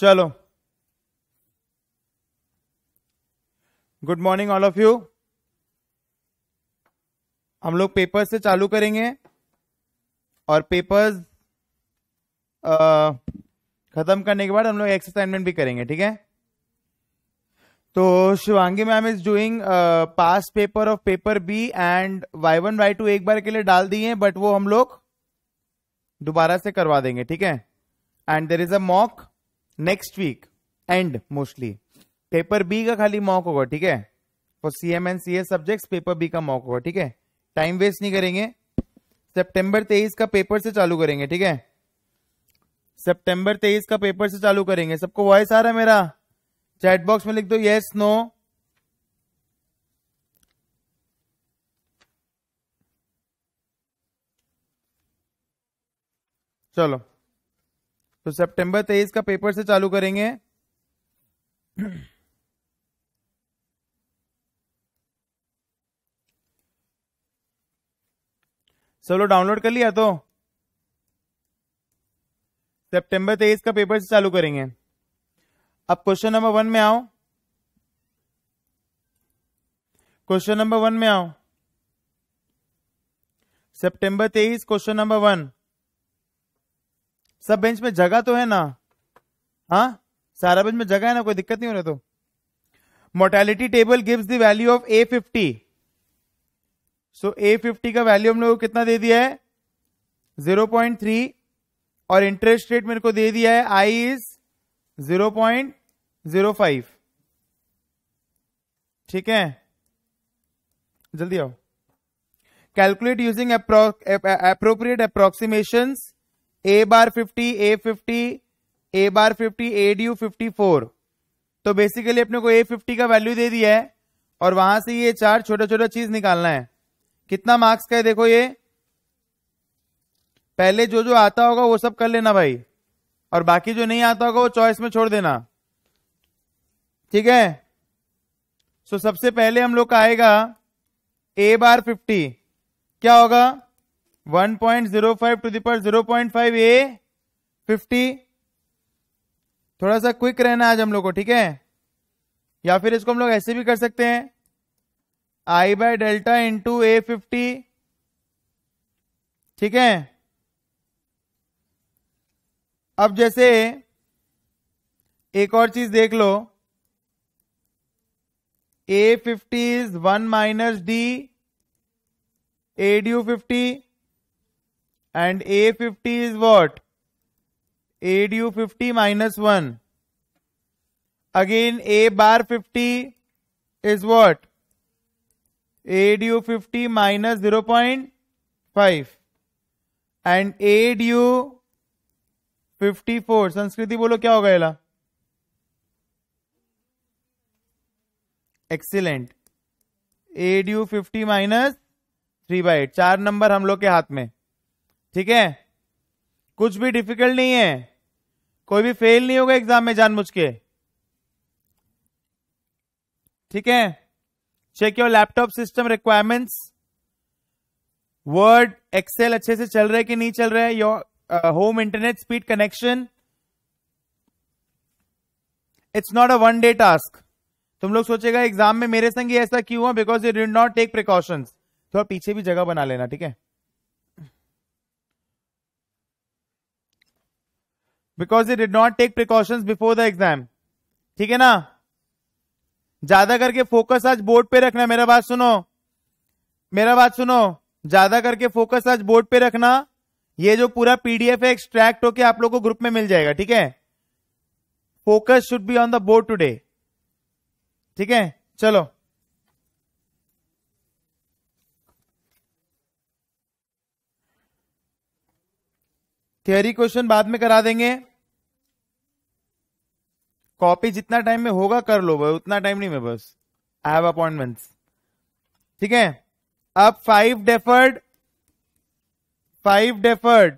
चलो good morning all of you हम लोग पेपर से चालू करेंगे और पेपर्स खत्म करने के बाद हम लोग एक्सरसाइजमेंट भी करेंगे ठीक है तो Shivangi ma'am is doing past paper of paper B and Y one Y two एक बार के लिए डाल दिए बट वो हम लोग दोबारा से करवा देंगे ठीक है and there is a mock next week and mostly paper B का खाली मॉक होगा ठीक है for C M and C S subject paper B का मॉक होगा ठीक है टाइम वेस्ट नहीं करेंगे सेप्टेंबर तेईस का पेपर से चालू करेंगे ठीक है सेप्टेंबर तेईस का पेपर से चालू करेंगे सबको वॉइस आ रहा है मेरा चैट बॉक्स में लिख दो यस नो चलो तो सितंबर तेईस का पेपर से चालू करेंगे चलो डाउनलोड कर लिया तो सितंबर तेईस का पेपर से चालू करेंगे अब क्वेश्चन नंबर वन में आओ क्वेश्चन नंबर वन में आओ सितंबर तेईस क्वेश्चन नंबर वन सब बेंच में जगह तो है ना हाँ सारा बेंच में जगह है ना कोई दिक्कत नहीं हो रहा तो mortality table gives the value of A fifty so A fifty का वैल्यू हम लोग को कितना दे दिया है जीरो पॉइंट थ्री और इंटरेस्ट रेट मेरे को दे दिया है I is zero point zero five ठीक है जल्दी आओ calculate using appropriate approximation A bar fifty A fifty A bar fifty A D fifty four तो बेसिकली अपने को ए फिफ्टी का वैल्यू दे दिया है और वहां से ये चार छोटा छोटा चीज निकालना है कितना मार्क्स का है देखो ये पहले जो जो आता होगा वो सब कर लेना भाई और बाकी जो नहीं आता होगा वो चॉइस में छोड़ देना ठीक है सो so, सबसे पहले हम लोग का आएगा ए बार फिफ्टी क्या होगा one point zero five to the power zero point five A fifty थोड़ा सा क्विक रहना आज हम लोग को ठीक है या फिर इसको हम लोग ऐसे भी कर सकते हैं I by delta into A fifty ठीक है अब जैसे एक और चीज देख लो A fifty is one minus D A D fifty and A fifty is what A due fifty minus one again A bar fifty is what A due fifty minus zero point five and A due fifty four Sanskriti बोलो क्या हो गया excellent A due fifty minus three by चार number हम लोग के हाथ में ठीक है कुछ भी डिफिकल्ट नहीं है कोई भी फेल नहीं होगा एग्जाम में जानबूझ के ठीक है check your laptop system requirements word Excel अच्छे से चल रहे कि नहीं चल रहे your home internet speed connection it's not a one day task तुम लोग सोचेगा एग्जाम में मेरे संग ऐसा क्यों हुआ because you did not take precautions थोड़ा पीछे भी जगह बना लेना ठीक है because they did not take precautions before the exam ठीक है ना ज्यादा करके फोकस आज बोर्ड पे रखना मेरा बात सुनो मेरा बात सुनो ज्यादा करके फोकस आज बोर्ड पे रखना ये जो पूरा पीडीएफ है एक्सट्रैक्ट होके आप लोग को ग्रुप में मिल जाएगा ठीक है focus should be on the board today ठीक है चलो थियरी क्वेश्चन बाद में करा देंगे कॉपी जितना टाइम में होगा कर लो भाई उतना टाइम नहीं मैं बस आई हैव अपॉइंटमेंट्स ठीक है अब five deferred five deferred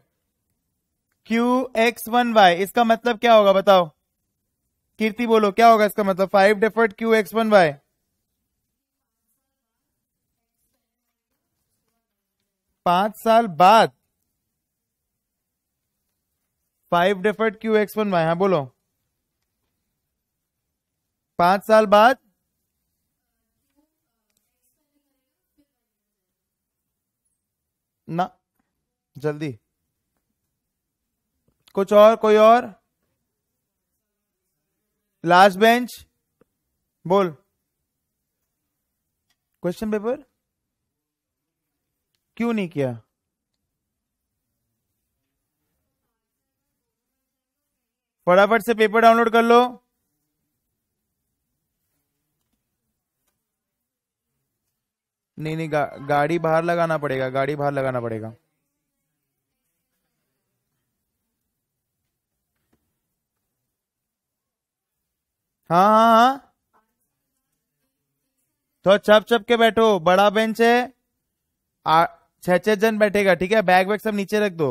Q X one Y इसका मतलब क्या होगा बताओ कीर्ति बोलो क्या होगा इसका मतलब five deferred Q X one Y पांच साल बाद five deferred Q X one Y हाँ बोलो पांच साल बाद ना जल्दी कुछ और कोई और लास्ट बेंच बोल क्वेश्चन पेपर क्यों नहीं किया फटाफट से पेपर डाउनलोड कर लो नहीं नहीं गा, गाड़ी बाहर लगाना पड़ेगा गाड़ी बाहर लगाना पड़ेगा हाँ हाँ हाँ तो छप छप के बैठो बड़ा बेंच है छह छह जन बैठेगा ठीक है बैग वैग सब नीचे रख दो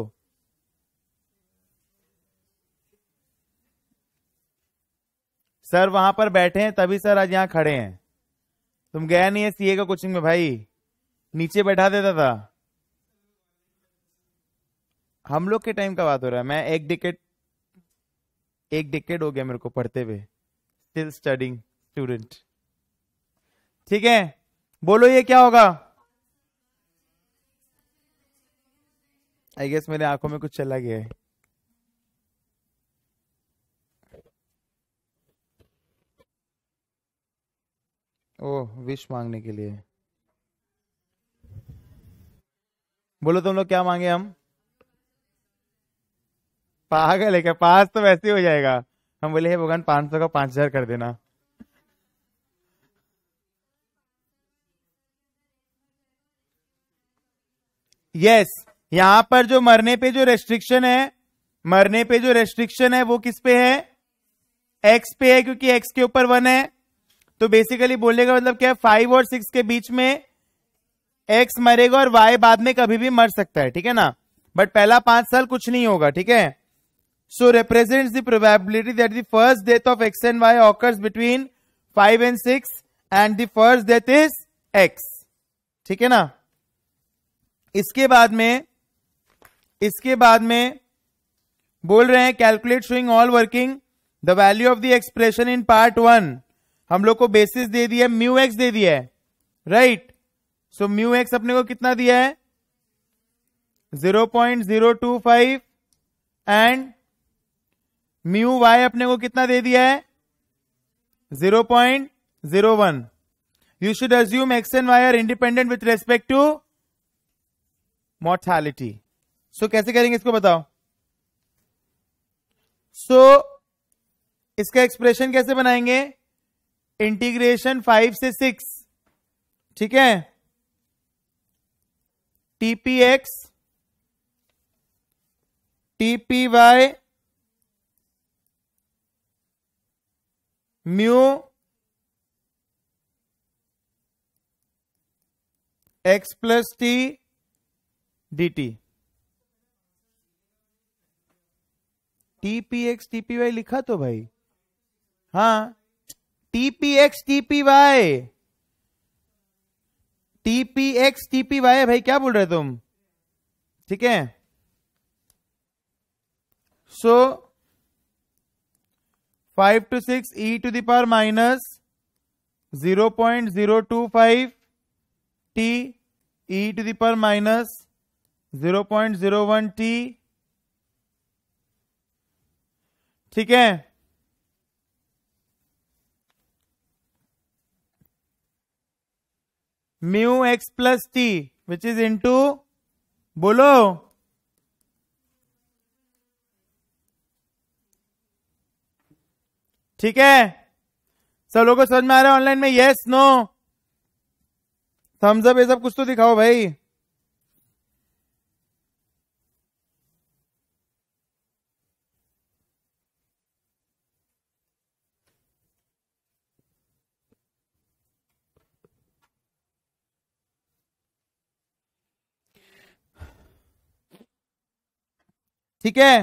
सर वहां पर बैठे हैं तभी सर आज यहाँ खड़े हैं तुम गया नहीं है सीए का कोचिंग में भाई नीचे बैठा देता था हम लोग के टाइम का बात हो रहा है मैं एक डिकेट एक डिकेट हो गया मेरे को पढ़ते हुए स्टिल स्टडिंग स्टूडेंट ठीक है बोलो ये क्या होगा आई गेस मेरे आंखों में कुछ चला गया है ओ विश मांगने के लिए बोलो तुम लोग क्या मांगे हम पागल है क्या पास तो वैसे हो जाएगा हम बोले हे भगवान पांच सौ का पांच हजार कर देना यस yes, यहां पर जो मरने पे जो रेस्ट्रिक्शन है मरने पे जो रेस्ट्रिक्शन है वो किस पे है एक्स पे है क्योंकि एक्स के ऊपर वन है तो बेसिकली बोलने का मतलब क्या है फाइव और सिक्स के बीच में एक्स मरेगा और वाई बाद में कभी भी मर सकता है ठीक है ना बट पहला पांच साल कुछ नहीं होगा ठीक है so represent probability probability that first first death of X and Y occurs between five and six and the first death is X ठीक है ना इसके बाद में इसके बाद में बोल रहे हैं calculate showing all working the value of the expression in part one हम लोग को बेसिस दे दिया है म्यू एक्स दे दिया है राइट सो म्यू एक्स अपने को कितना दिया है zero point zero two five and mu Y अपने को कितना दे दिया है zero point zero one you should assume X and Y are independent with respect to mortality so कैसे करेंगे इसको बताओ सो so, इसका एक्सप्रेशन कैसे बनाएंगे इंटीग्रेशन फाइव से सिक्स ठीक है TP X TP Y mu X plus T D T TPX TP Y लिखा तो भाई हाँ टीपीएक्स टीपीवाई टीपीएक्स टीपीवाई भाई क्या बोल रहे तुम ठीक है so five to six E to the power minus zero point zero two five T E to the power minus zero point zero one T ठीक है mu X plus T which is into बोलो ठीक है सब लोगों को समझ में आ रहा है ऑनलाइन में यस नो थम्स अप ये सब कुछ तो दिखाओ भाई ठीक है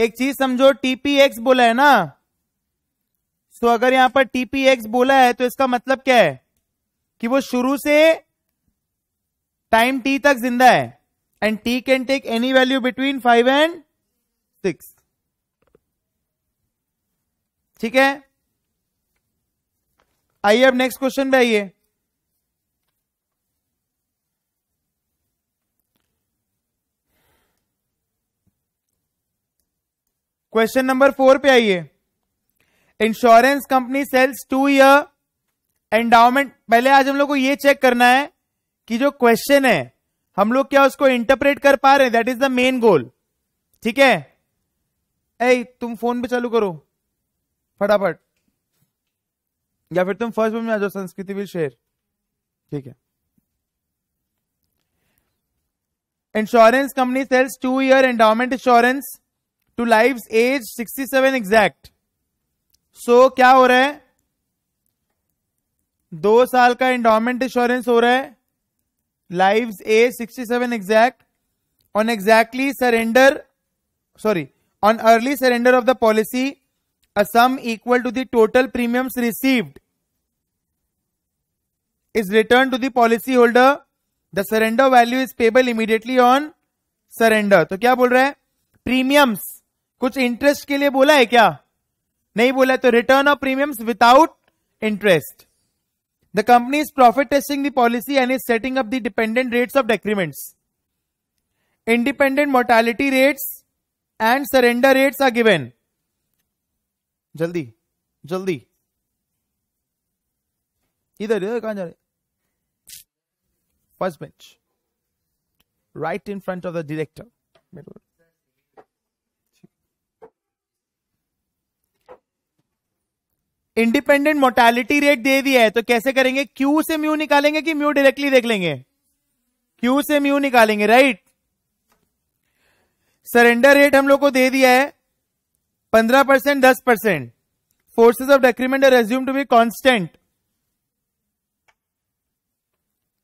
एक चीज समझो टीपीएक्स बोला है ना सो तो अगर यहां पर टीपीएक्स बोला है तो इसका मतलब क्या है कि वो शुरू से टाइम टी तक जिंदा है and T can take any value between five and six ठीक है आइए अब नेक्स्ट क्वेश्चन पे आइए क्वेश्चन नंबर फोर पे आइए insurance company sells two year endowment पहले आज हम लोग को ये चेक करना है कि जो क्वेश्चन है हम लोग क्या उसको इंटरप्रेट कर पा रहे हैं that is the main goal ठीक है ए तुम फोन पे चालू करो फटाफट या फिर तुम फर्स्ट में आ जाओ संस्कृति विल शेयर ठीक है insurance company sells two year endowment insurance to live age 67 exact so क्या हो रहा है दो साल का इंडोमेंट इंश्योरेंस हो रहा है age sixty 67 exact on exactly surrender sorry on early surrender of the policy a sum equal to the total premiums received is return to the policy holder the surrender value is payable immediately on surrender तो क्या बोल रहा है premiums कुछ interest के लिए बोला है क्या नहीं बोला तो return of premiums without interest the company is profit testing the policy and is setting up the dependent rates of decrements independent mortality rates and surrender rates are given जल्दी जल्दी इधर इधर कहा जा रहे first bench right in front of the director मेरे independent mortality rate दे दिया है तो कैसे करेंगे क्यू से म्यू निकालेंगे कि म्यू डायरेक्टली देख लेंगे क्यू से म्यू निकालेंगे राइट सरेंडर रेट हम लोग को दे दिया है पंद्रह परसेंट दस percent forces of decrement are assume to be constant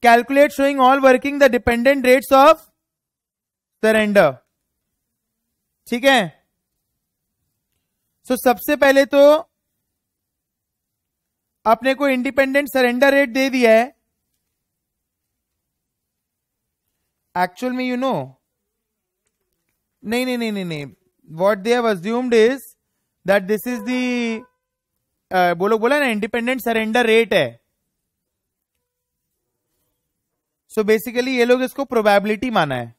calculate showing all working the dependent rates of surrender ठीक है सो so, सबसे पहले तो अपने को इंडिपेंडेंट सरेंडर रेट दे दिया है एक्चुअल में यू नो नहीं नहीं नहीं नहीं नहीं what they have assumed is that this is the बोलो बोला ना इंडिपेंडेंट सरेंडर रेट है सो so बेसिकली ये लोग इसको प्रोबेबिलिटी माना है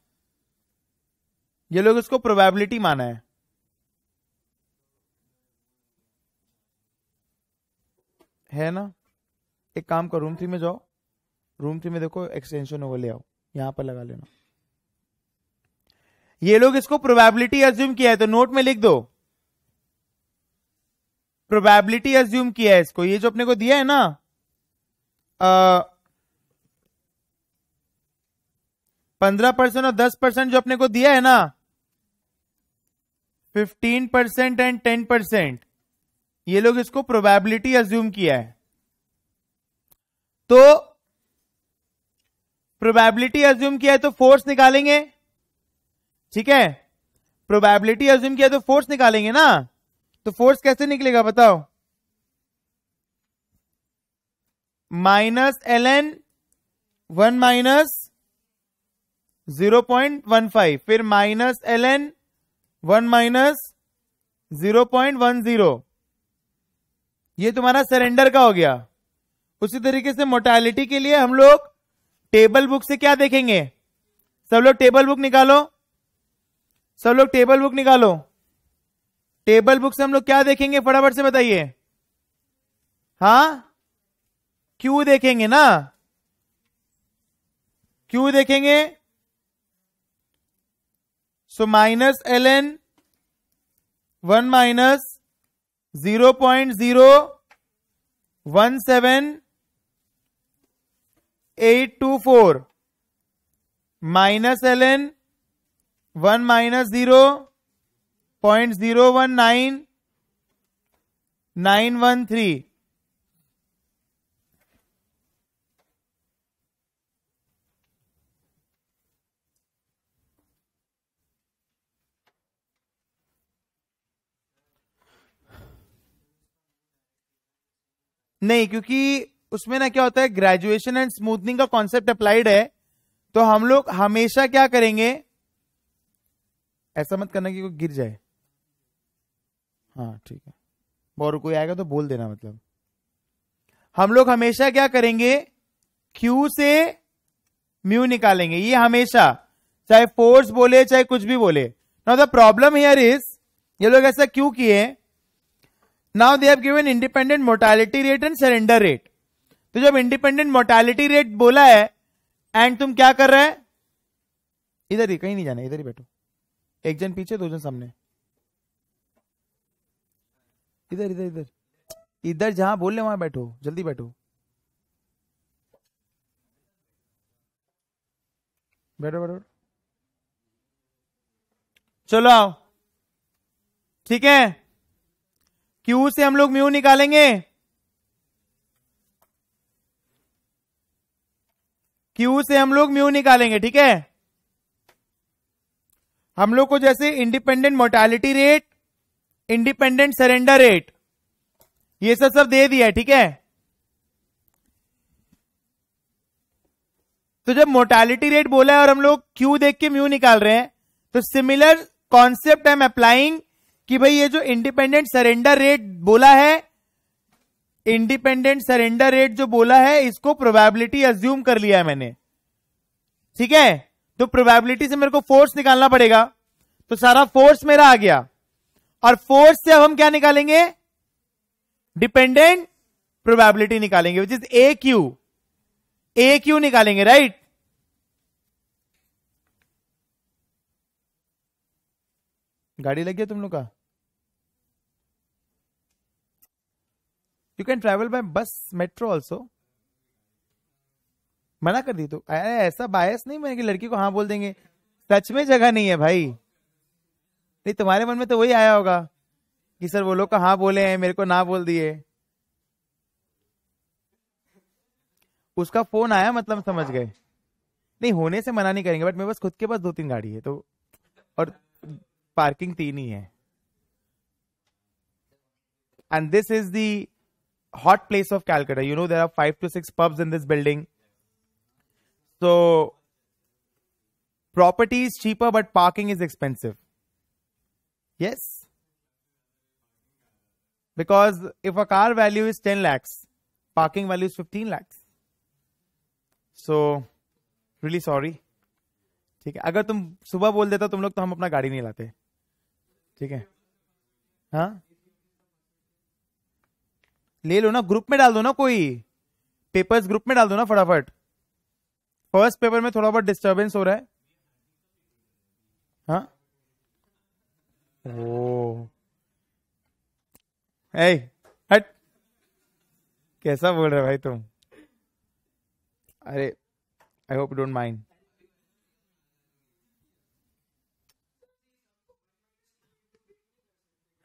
ये लोग इसको प्रोबेबिलिटी माना है है ना एक काम करो रूम थ्री में जाओ रूम थ्री में देखो एक्सटेंशन होगा ले आओ यहां पर लगा लेना ये लोग इसको प्रोबेबिलिटी एज्यूम किया है तो नोट में लिख दो प्रोबेबिलिटी एज्यूम किया है इसको ये जो अपने को दिया है ना पंद्रह परसेंट और दस परसेंट जो अपने को दिया है ना fifteen percent and ten percent ये लोग इसको प्रोबेबिलिटी अज्यूम किया है तो प्रोबेबिलिटी अज्यूम किया है तो फोर्स निकालेंगे ठीक है प्रोबेबिलिटी अज्यूम किया तो फोर्स निकालेंगे ना तो फोर्स कैसे निकलेगा बताओ minus L N one minus zero point one five फिर minus L N one minus zero point one zero ये तुम्हारा सरेंडर का हो गया उसी तरीके से मोर्टैलिटी के लिए हम लोग टेबल बुक से क्या देखेंगे सब लोग टेबल बुक निकालो सब लोग टेबल बुक निकालो टेबल बुक से हम लोग क्या देखेंगे फटाफट से बताइए हाँ क्यू देखेंगे ना क्यू देखेंगे so minus L N one minus zero point zero one seven eight two four minus L N one minus zero point zero one nine nine one three नहीं क्योंकि उसमें ना क्या होता है ग्रेजुएशन एंड स्मूथनिंग का concept applied है तो हम लोग हमेशा क्या करेंगे ऐसा मत करना कि कोई गिर जाए हाँ ठीक है और कोई आएगा तो बोल देना मतलब हम लोग हमेशा क्या करेंगे क्यू से म्यू निकालेंगे ये हमेशा चाहे फोर्स बोले चाहे कुछ भी बोले ना द प्रॉब्लम हियर इज ये लोग ऐसा क्यों किए now they have given independent mortality rate and surrender rate तो जब इंडिपेंडेंट मोर्टैलिटी रेट बोला है एंड तुम क्या कर रहे हैं इधर ही कहीं नहीं जाना इधर ही बैठो एक जन पीछे दो जन सामने इधर इधर इधर इधर जहां बोल रहे वहां बैठो जल्दी बैठो बैठो बैठो चलो आओ ठीक है क्यू से हम लोग म्यू निकालेंगे क्यू से हम लोग म्यू निकालेंगे ठीक है हम लोग को जैसे independent mortality rate independent surrender rate ये सब सब दे दिया है ठीक है तो जब मोर्टैलिटी रेट बोला है और हम लोग क्यू देख के म्यू निकाल रहे हैं तो similar concept I am applying कि भाई ये जो इंडिपेंडेंट सरेंडर रेट बोला है इंडिपेंडेंट सरेंडर रेट जो बोला है इसको प्रोबेबिलिटी अज्यूम कर लिया है मैंने ठीक है तो प्रोबेबिलिटी से मेरे को फोर्स निकालना पड़ेगा तो सारा फोर्स मेरा आ गया और फोर्स से अब हम क्या निकालेंगे डिपेंडेंट प्रोबेबिलिटी निकालेंगे which is A Q A Q निकालेंगे राइट गाड़ी लगी है तुम लोग का you can travel by bus metro also मना कर दी तो अरे ऐसा बायस नहीं मैंने कि लड़की को हाँ बोल देंगे सच में जगह नहीं है भाई नहीं तुम्हारे मन में तो वही आया होगा कि सर वो लोग का हाँ बोले हैं मेरे को ना बोल दिए उसका फोन आया मतलब समझ गए नहीं होने से मना नहीं करेंगे बट मेरे पास खुद के पास दो तीन गाड़ी है तो और पार्किंग तीन ही है and this is the hot place of Calcutta. You know, there are five to six pubs in this building. So, property is cheaper, but parking is expensive. Yes. Because if a car value is 10 lakhs, parking value is 15 lakhs. So, really sorry. ठीक है अगर तुम सुबह बोल देता तुम लोग तो हम अपना गाड़ी नहीं लाते ठीक है हाँ ले लो ना ग्रुप में डाल दो ना कोई पेपर्स ग्रुप में डाल दो ना फटाफट फर्स्ट पेपर में थोड़ा बहुत डिस्टर्बेंस हो रहा है हा? ओ ए हट कैसा बोल रहे भाई तुम अरे आई होप डोंट माइंड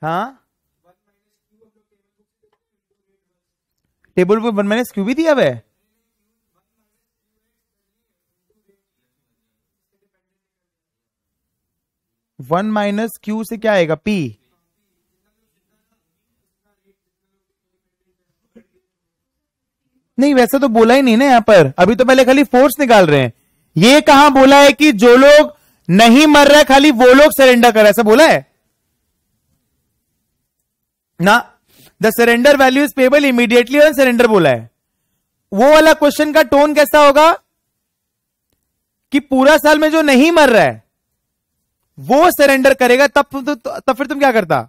हाँ टेबल पर वन माइनस क्यू भी दिया हुआ है वन माइनस क्यू से क्या आएगा पी नहीं वैसा तो बोला ही नहीं ना यहां पर अभी तो पहले खाली फोर्स निकाल रहे हैं ये कहा बोला है कि जो लोग नहीं मर रहे खाली वो लोग सरेंडर कर रहे ऐसा बोला है ना the surrender value is payable immediately on surrender बोला है वो वाला क्वेश्चन का टोन कैसा होगा कि पूरा साल में जो नहीं मर रहा है वो सरेंडर करेगा तब तो, तो, तो, तब फिर तुम क्या करता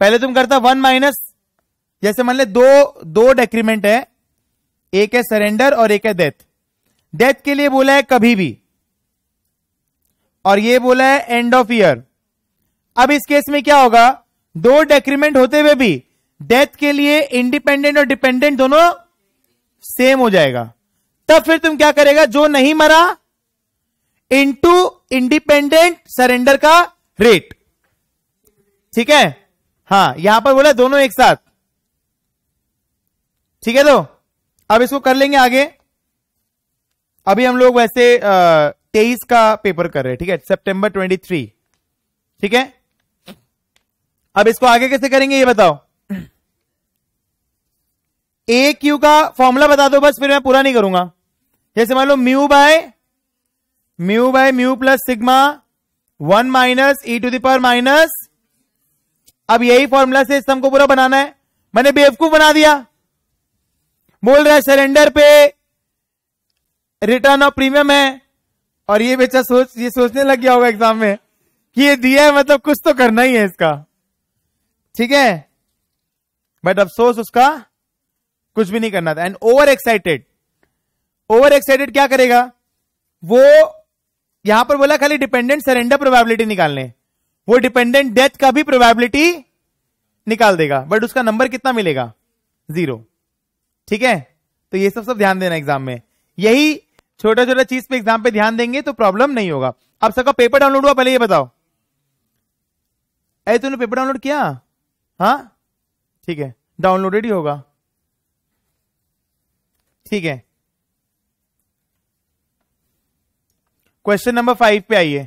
पहले तुम करता वन माइनस जैसे मान ले दो दो डेक्रीमेंट है एक है सरेंडर और एक है डेथ डेथ के लिए बोला है कभी भी और ये बोला है एंड ऑफ ईयर अब इस केस में क्या होगा दो डेक्रीमेंट होते हुए भी डेथ के लिए इंडिपेंडेंट और डिपेंडेंट दोनों सेम हो जाएगा तब फिर तुम क्या करेगा जो नहीं मरा इनटू इंडिपेंडेंट सरेंडर का रेट ठीक है हां यहां पर बोला दोनों एक साथ ठीक है तो अब इसको कर लेंगे आगे अभी हम लोग वैसे तेईस का पेपर कर रहे हैं ठीक है सितंबर थ्री ठीक है अब इसको आगे कैसे करेंगे ये बताओ ए क्यू का फॉर्मूला बता दो बस फिर मैं पूरा नहीं करूंगा जैसे मान लो mu by mu by mu plus sigma one minus e to the power minus अब यही फॉर्मूला से इस सम को पूरा बनाना है मैंने बेवकूफ बना दिया बोल रहा है सरेंडर पे रिटर्न ऑफ प्रीमियम है और ये बेचा सोच ये सोचने लग गया होगा एग्जाम में कि ये दिया है मतलब कुछ तो करना ही है इसका ठीक है बट अफसोस उसका कुछ भी नहीं करना था and over excited over excited क्या करेगा वो यहां पर बोला खाली डिपेंडेंट सरेंडर प्रोबेबिलिटी निकालने वो डिपेंडेंट डेथ का भी प्रोबेबिलिटी निकाल देगा बट उसका नंबर कितना मिलेगा जीरो ठीक है तो ये सब सब ध्यान देना एग्जाम में यही छोटा छोटा चीज पे एग्जाम पे ध्यान देंगे तो प्रॉब्लम नहीं होगा आप सबका पेपर डाउनलोड हुआ पहले ये बताओ अरे तूने पेपर डाउनलोड किया हाँ ठीक है डाउनलोडेड ही होगा ठीक है क्वेश्चन नंबर फाइव पे आइए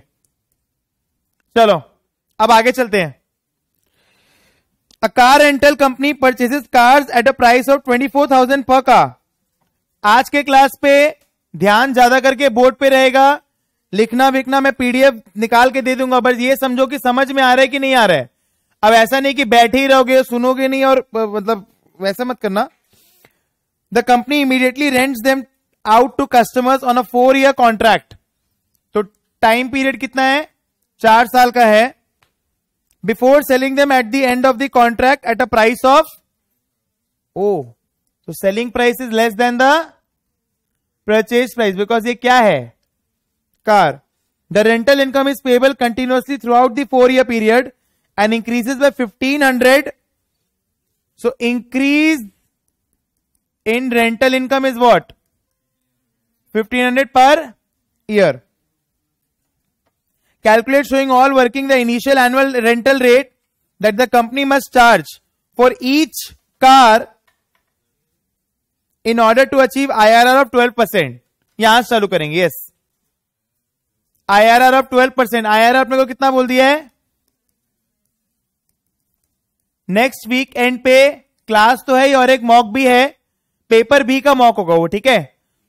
चलो अब आगे चलते हैं a car rental company purchases cars at a price of twenty four thousand per car आज के क्लास पे ध्यान ज्यादा करके बोर्ड पे रहेगा लिखना विखना मैं पीडीएफ निकाल के दे दूंगा बस ये समझो कि समझ में आ रहा है कि नहीं आ रहा है अब ऐसा नहीं कि बैठे ही रहोगे सुनोगे नहीं और मतलब वैसा मत करना the company immediately rents them out to customers on a four year contract तो टाइम पीरियड कितना है चार साल का है before selling them at the end of the contract at a price of oh तो selling price is less than the purchase price because ये क्या है car the rental income is payable continuously throughout the four year period and increases by hundred so increase in rental income is what hundred per year calculate showing all working the initial annual rental rate that the company must charge for each car in order to achieve I R R of twelve percent यहां चालू करेंगे yes I R R of twelve percent I R R आपने को कितना बोल दिया है next week end पे क्लास तो है ही और एक मॉक भी है पेपर बी का मॉक होगा वो ठीक है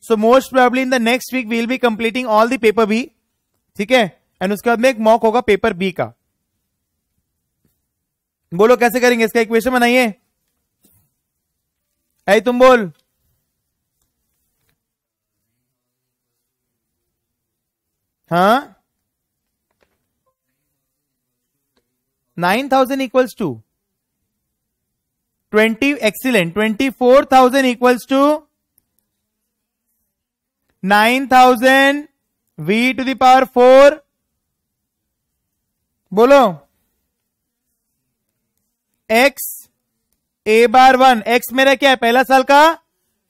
so most probably in the next week we'll be completing all the paper B ठीक है एंड उसके बाद में एक मॉक होगा पेपर बी का बोलो कैसे करेंगे इसका इक्वेशन बनाइए आई तुम बोल हाँ nine thousand equals to twenty excellent twenty four thousand equals to nine thousand v to the power four बोलो x a bar one x मेरा क्या है पहला साल का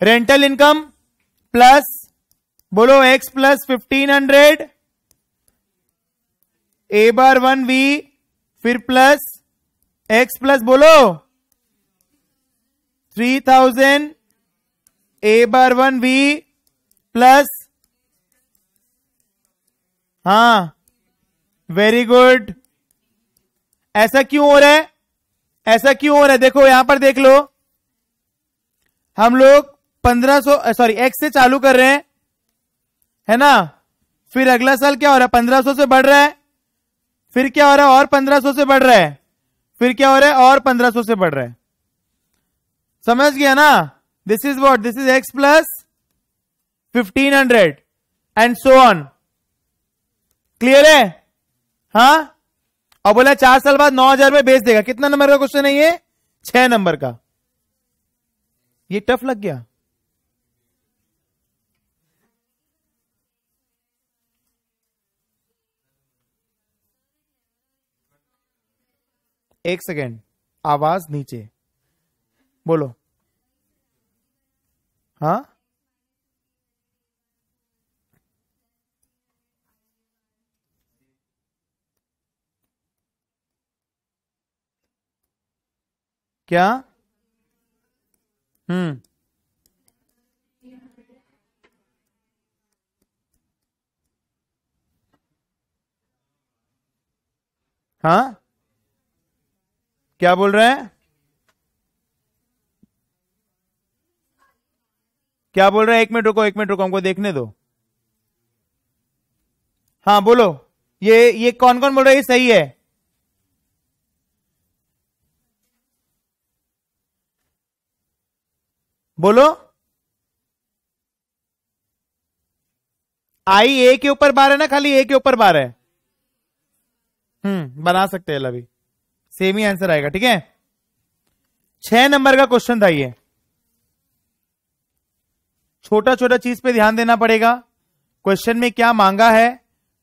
रेंटल इनकम प्लस बोलो x plus fifteen hundred a bar one v फिर plus x plus बोलो three thousand a bar one v plus हाँ वेरी गुड ऐसा क्यों हो रहा है ऐसा क्यों हो रहा है देखो यहां पर देख लो हम लोग 1500 सॉरी एक्स से चालू कर रहे हैं है ना फिर अगला साल क्या हो रहा है 1500 से बढ़ रहा है फिर क्या हो रहा है और 1500 से बढ़ रहा है फिर क्या हो रहा है और 1500 से बढ़ रहा है समझ गया ना this is what this is x plus fifteen hundred and so on clear है हा और बोला चार साल बाद नौ हजार में बेच देगा कितना नंबर का क्वेश्चन है ये छह नंबर का ये टफ लग गया एक सेकेंड आवाज नीचे बोलो हाँ क्या हम्म हाँ क्या बोल रहे हैं क्या बोल रहे हैं एक मिनट रुको एक मिनट रुको हमको देखने दो हाँ बोलो ये ये कौन कौन बोल है ये सही है बोलो आई ए के ऊपर बार है ना खाली ए के ऊपर बार है हम्म बना सकते हैं अभी सेम ही आंसर आएगा ठीक है छह नंबर का क्वेश्चन था ये छोटा छोटा चीज पे ध्यान देना पड़ेगा क्वेश्चन में क्या मांगा है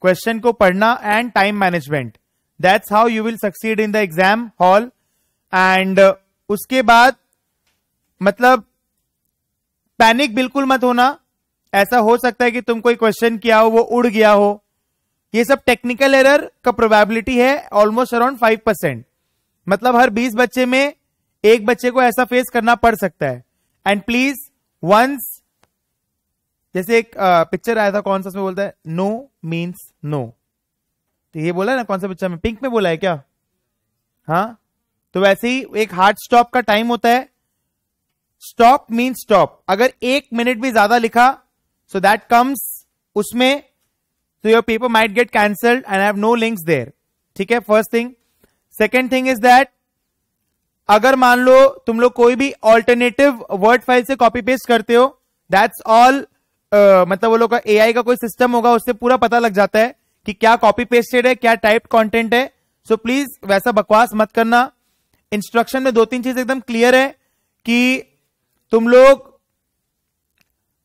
क्वेश्चन को पढ़ना and time management that's how you will succeed in the exam hall and उसके बाद मतलब पैनिक बिल्कुल मत होना ऐसा हो सकता है कि तुम कोई क्वेश्चन किया हो वो उड़ गया हो ये सब टेक्निकल एरर का प्रोबेबिलिटी है ऑलमोस्ट अराउंड फाइव परसेंट मतलब हर बीस बच्चे में एक बच्चे को ऐसा फेस करना पड़ सकता है एंड प्लीज वंस जैसे एक पिक्चर आया था कौन सा उसमें बोलता है नो मीन्स नो तो ये बोला है ना कौन सा पिक्चर में पिंक में बोला है क्या हाँ तो वैसे ही एक हार्ड स्टॉप का टाइम होता है स्टॉप मीन स्टॉप अगर एक मिनट भी ज्यादा लिखा सो दैट कम्स उसमें तो your paper might get cancelled and have no links there ठीक है first thing second thing is that अगर मान लो तुम लोग कोई भी ऑल्टरनेटिव वर्ड फाइल से कॉपी पेस्ट करते हो दैट्स ऑल आ, मतलब वो लोग का एआई का कोई सिस्टम होगा उससे पूरा पता लग जाता है कि क्या कॉपी पेस्टेड है क्या टाइप कंटेंट है सो so, प्लीज वैसा बकवास मत करना इंस्ट्रक्शन में दो तीन चीज एकदम क्लियर है कि तुम लोग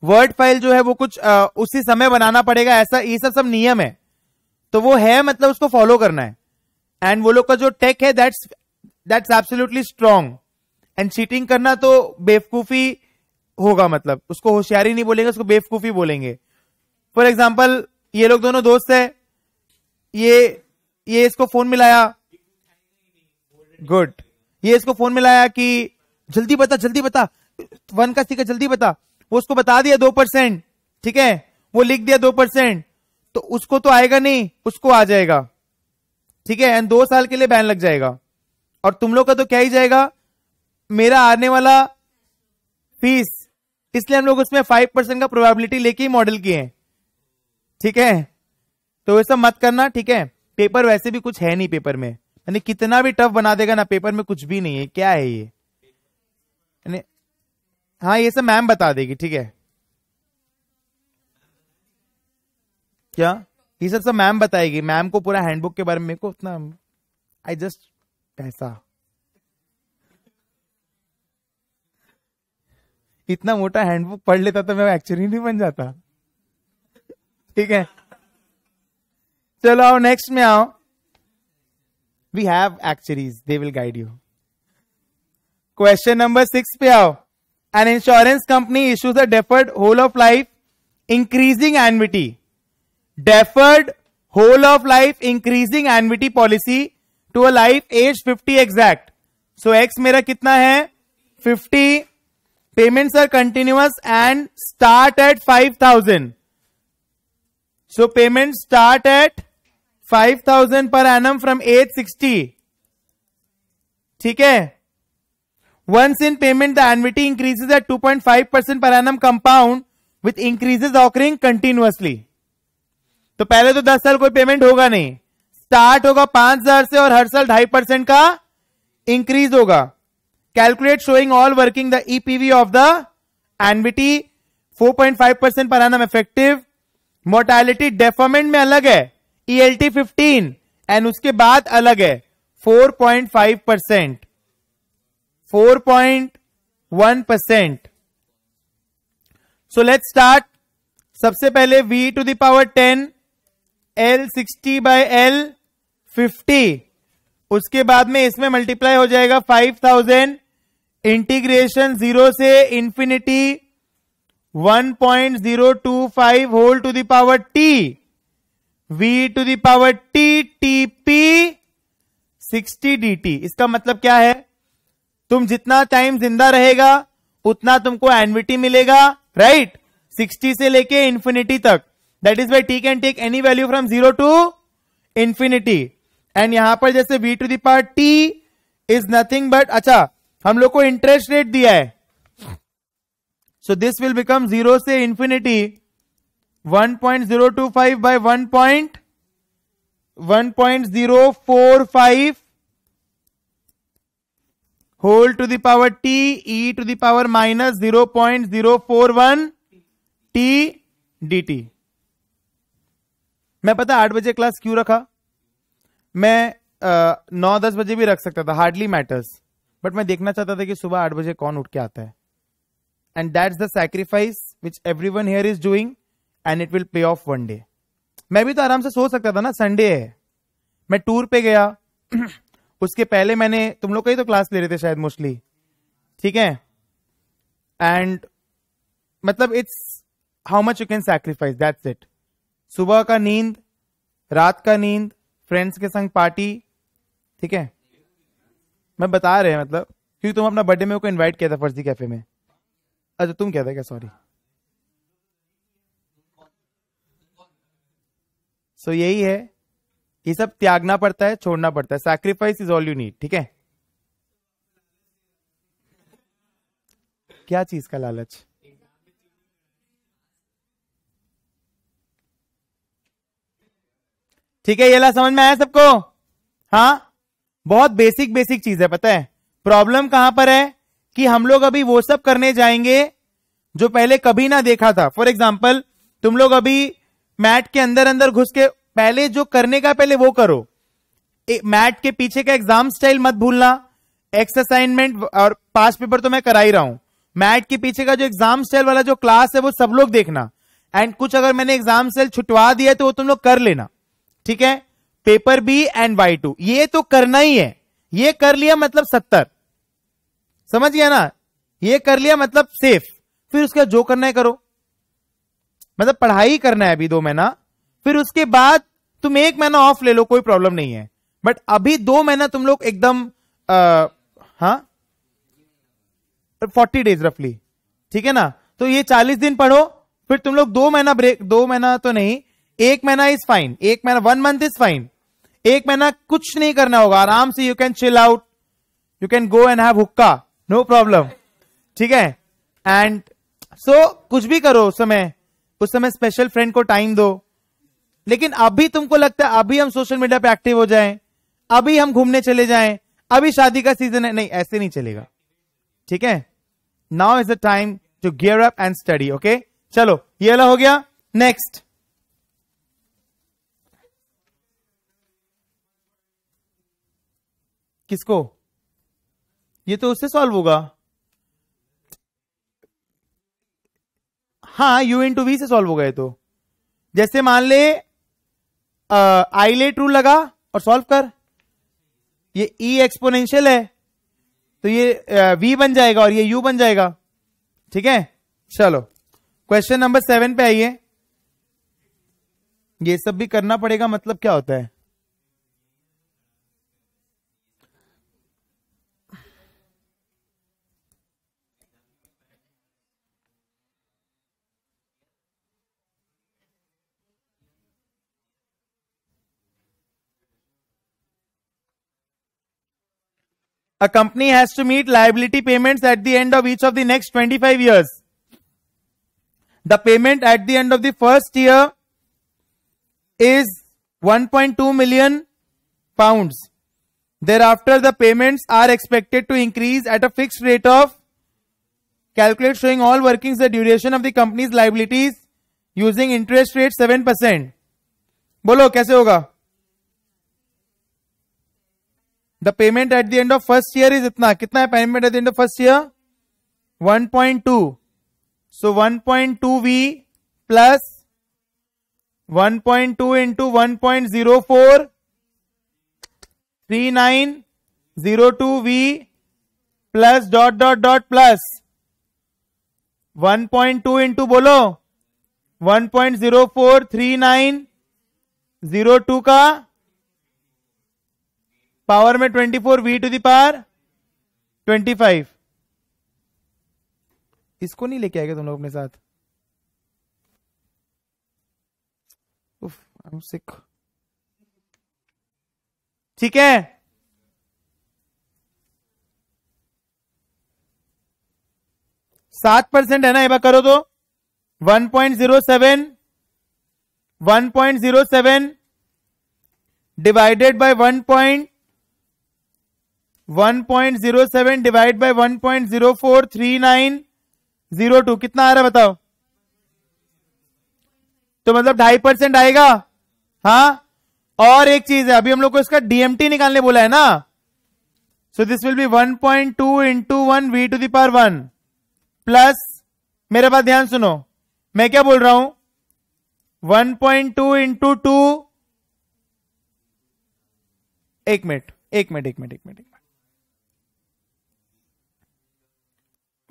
वर्ड फाइल जो है वो कुछ आ, उसी समय बनाना पड़ेगा ऐसा ये सब सब नियम है तो वो है मतलब उसको फॉलो करना है एंड वो लोग का जो टेक है that's that's absolutely strong and cheating करना तो बेवकूफी होगा मतलब उसको होशियारी नहीं बोलेंगे उसको बेवकूफी बोलेंगे फॉर एग्जाम्पल ये लोग दोनों दोस्त है ये ये इसको फोन मिलाया गुड ये इसको फोन मिलाया कि जल्दी बता जल्दी बता वन का सीखा जल्दी बता वो उसको बता दिया दो परसेंट ठीक है वो लिख दिया दो परसेंट तो उसको तो आएगा नहीं उसको आ जाएगा ठीक है एंड दो साल के लिए बैन लग जाएगा और तुम लोग का तो क्या ही जाएगा मेरा आने वाला फीस इसलिए हम लोग उसमें फाइव परसेंट का प्रोबेबिलिटी लेके ही मॉडल किए हैं ठीक है तो सब मत करना ठीक है पेपर वैसे भी कुछ है नहीं पेपर में यानी कितना भी टफ बना देगा ना पेपर में कुछ भी नहीं है क्या है ये हाँ ये सब मैम बता देगी ठीक है क्या ये सब सब मैम बताएगी मैम को पूरा हैंडबुक के बारे में को उतना आई जस्ट पैसा इतना मोटा हैंडबुक पढ़ लेता तो मैं एक्चुअली नहीं बन जाता ठीक है चलो आओ नेक्स्ट में आओ we have actuaries they will guide you question number six पे आओ an insurance company issues a deferred whole of life increasing annuity deferred whole of life increasing annuity policy to a life age 50 exact so x मेरा कितना है 50 payments are continuous and start at 5000 so payments start at 5000 per annum from 860 ठीक है once in payment the annuity increases at 2.5% per annum compound with increases occurring continuously तो पहले तो 10 साल कोई पेमेंट होगा नहीं स्टार्ट होगा 5000 से और हर साल ढाई परसेंट का इंक्रीज होगा calculate showing all working the EPV of the NBT 4.5 percent per annum effective mortality deferment में अलग है ईएलटी 15 एंड उसके बाद अलग है 4.5 percent 4.1 percent so let's start सबसे पहले v to the power ten l sixty by l fifty उसके बाद में इसमें मल्टीप्लाई हो जाएगा फाइव थाउजेंड इंटीग्रेशन जीरो से infinity 1.025 whole to the power t v to the power t t p sixty d t इसका मतलब क्या है तुम जितना टाइम जिंदा रहेगा उतना तुमको एनविटी मिलेगा राइट right? सिक्सटी से लेके इंफिनिटी तक that is why t can take any value from zero to infinity and यहां पर जैसे v to the power t is nothing but अच्छा हम लोग को इंटरेस्ट रेट दिया है so this will become zero से infinity 1.025 by one point one point zero four five whole to the power t E to the power minus zero point zero four one t D t मैं पता आठ बजे class क्यों रखा मैं नौ दस बजे भी रख सकता था हार्डली मैटर्स बट मैं देखना चाहता था कि सुबह आठ बजे कौन उठ के आता है and that's the sacrifice which everyone here is doing and it will pay off one day मैं भी तो आराम से सो सकता था ना संडे है मैं टूर पे गया उसके पहले मैंने तुम लोग कहीं तो क्लास ले रहे थे शायद मोस्टली ठीक है एंड मतलब it's how much you can sacrifice that's it सुबह का नींद रात का नींद फ्रेंड्स के संग पार्टी ठीक है मैं बता रहे हैं मतलब क्योंकि तुम अपना बर्थडे में को इनवाइट किया था फर्जी कैफे में अच्छा तुम क्या था क्या सॉरी सो so, यही है ये सब त्यागना पड़ता है छोड़ना पड़ता है sacrifice is all you need ठीक है क्या चीज का लालच ठीक है ये ला समझ में आया सबको हाँ बहुत बेसिक बेसिक चीज है पता है प्रॉब्लम कहां पर है कि हम लोग अभी वो सब करने जाएंगे जो पहले कभी ना देखा था फॉर एग्जाम्पल तुम लोग अभी मैट के अंदर अंदर घुस के पहले जो करने का पहले वो करो मैट के पीछे का एग्जाम स्टाइल मत भूलना एक्स असाइनमेंट और पास पेपर तो मैं करा ही रहा हूं मैट के पीछे का जो एग्जाम स्टाइल वाला जो क्लास है वो सब लोग देखना एंड कुछ अगर मैंने एग्जाम स्टाइल छुटवा दिया तो वो तुम लोग कर लेना ठीक है paper B and Y two ये तो करना ही है ये कर लिया मतलब सत्तर समझ गया ना ये कर लिया मतलब सेफ फिर उसके जो करना है करो मतलब पढ़ाई करना है अभी दो महीना फिर उसके बाद तुम एक महीना ऑफ ले लो कोई प्रॉब्लम नहीं है बट अभी दो महीना तुम लोग एकदम हा फोर्टी डेज रफली ठीक है ना तो ये चालीस दिन पढ़ो फिर तुम लोग दो महीना ब्रेक दो महीना तो नहीं एक महीना इज फाइन एक महीना वन मंथ इज फाइन एक महीना कुछ नहीं करना होगा आराम से you can chill out you can go and have hookah no problem ठीक है एंड सो so, कुछ भी करो उस समय उस समय स्पेशल फ्रेंड को टाइम दो लेकिन अभी तुमको लगता है अभी हम सोशल मीडिया पे एक्टिव हो जाएं अभी हम घूमने चले जाएं अभी शादी का सीजन है नहीं ऐसे नहीं चलेगा ठीक है now is the time to gear up and study okay चलो ये वाला हो गया नेक्स्ट किसको ये तो उससे सॉल्व होगा हाँ यू इन टू वी से सॉल्व होगा ये तो जैसे मान ले आई लेट रूल लगा और सॉल्व कर ये ई e एक्सपोनेंशियल है तो ये वी बन जाएगा और ये यू बन जाएगा ठीक है चलो क्वेश्चन नंबर सेवन पे आइए ये सब भी करना पड़ेगा मतलब क्या होता है A company has to meet liability payments at the end of each of the next 25 years. The payment at the end of the first year is 1.2 million pounds. Thereafter, the payments are expected to increase at a fixed rate of calculate showing all workings the duration of the company's liabilities using interest rate 7%. बोलो कैसे होगा the payment at the end of first year is इतना कितना है payment at the end of first year 1.2 so 1.2 v plus one point two into one point zero four three nine zero two v plus dot dot dot plus 1.2 point two into बोलो one point zero four three nine zero two का power में twenty four v to the power twenty five इसको नहीं लेके आएगा तुम लोग अपने साथ ठीक है सात परसेंट है ना ये बात करो तो one point zero seven one point zero seven divided by one point 1.07 divide by 1.043902 कितना आ रहा है बताओ तो मतलब ढाई परसेंट आएगा हाँ और एक चीज है अभी हम लोग को इसका डीएमटी निकालने बोला है ना so this will be 1.2 point two into one we to the power one plus मेरे पास ध्यान सुनो मैं क्या बोल रहा हूं 1.2 पॉइंट टू इंटू टू एक मिनट एक मिनट एक मिनट एक मिनट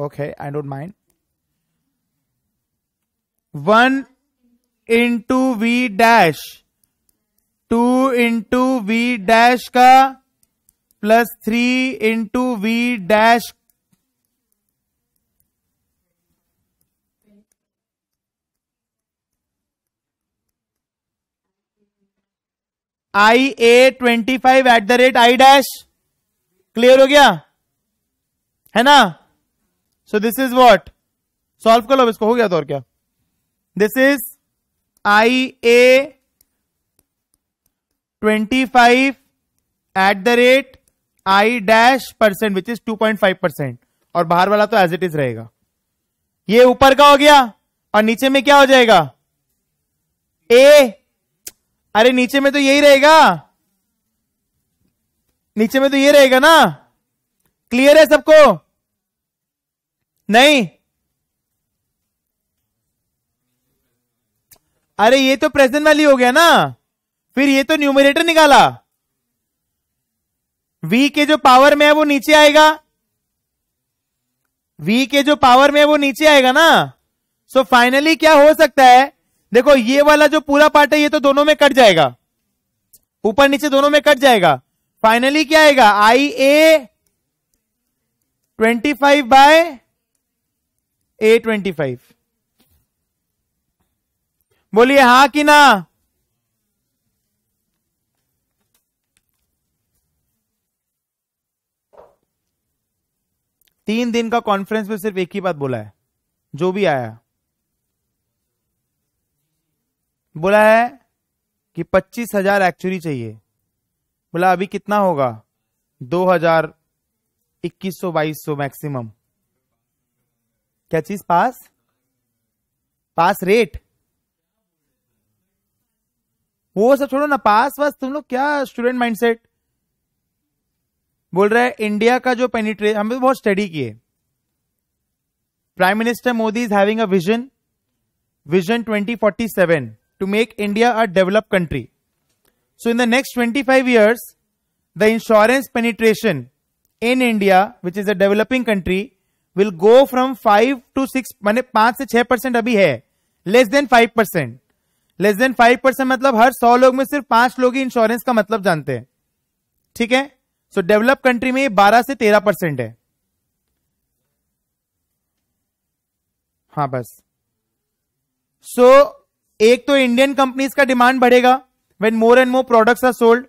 okay I don't mind one into v dash two into v dash का plus three into v dash I a twenty five at the rate i dash clear हो गया है ना so this is what solve कर लो इसको हो गया तो और क्या this is I a twenty five at the rate i dash percent which is two point five percent और बाहर वाला तो एज इट इज रहेगा ये ऊपर का हो गया और नीचे में क्या हो जाएगा ए अरे नीचे में तो यही रहेगा नीचे में तो ये रहेगा ना क्लियर है सबको नहीं अरे ये तो प्रेजेंट वाली हो गया ना फिर ये तो न्यूमिनेटर निकाला v के जो पावर में है वो नीचे आएगा v के जो पावर में है वो नीचे आएगा ना सो so फाइनली क्या हो सकता है देखो ये वाला जो पूरा पार्ट है ये तो दोनों में कट जाएगा ऊपर नीचे दोनों में कट जाएगा फाइनली क्या आएगा I a twenty five by a twenty five बोलिए हा कि ना तीन दिन का कॉन्फ्रेंस में सिर्फ एक ही बात बोला है जो भी आया बोला है कि पच्चीस हजार एक्चुअली चाहिए बोला अभी कितना होगा दो हजार इक्कीस सौ बाईस सौ मैक्सिमम क्या चीज पास पास रेट वो सब छोड़ो ना पास वास तुम लोग क्या स्टूडेंट माइंडसेट बोल रहा है इंडिया का जो पेनिट्रेट हमने बहुत स्टडी किए prime minister Modi is having a vision vision 2047 to make India a develop country so in the next 25 years the insurance penetration in India which is a developing country will go from five to six मैंने पांच से छह percent अभी है less than five percent less than five percent मतलब हर सौ लोग में सिर्फ पांच लोग ही इंश्योरेंस का मतलब जानते हैं ठीक है सो डेवलप कंट्री में बारह से तेरह परसेंट है हाँ बस सो so, एक तो इंडियन कंपनीज का डिमांड बढ़ेगा when more and more products are sold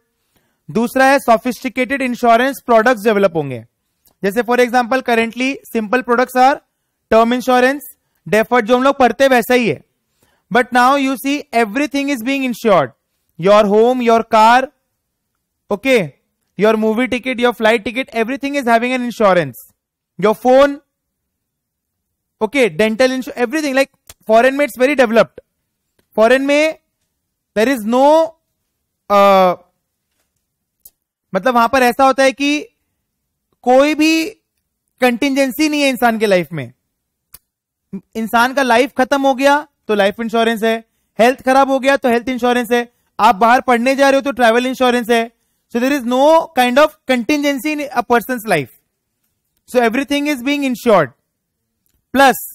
दूसरा है सोफिस्टिकेटेड इंश्योरेंस प्रोडक्ट्स डेवलप होंगे जैसे for example currently simple products are term insurance deferred जो हम लोग पढ़ते वैसा ही है but now you see everything is being insured your home your car okay your movie ticket your flight ticket everything is having an insurance your phone okay dental insure everything like foreign में it's very developed foreign में there is no मतलब वहां पर ऐसा होता है कि कोई भी कंटिजेंसी नहीं है इंसान के लाइफ में इंसान का लाइफ खत्म हो गया तो लाइफ इंश्योरेंस है हेल्थ खराब हो गया तो हेल्थ इंश्योरेंस है आप बाहर पढ़ने जा रहे हो तो ट्रैवल इंश्योरेंस है so there is no kind of contingency in a person life so everything is being insured plus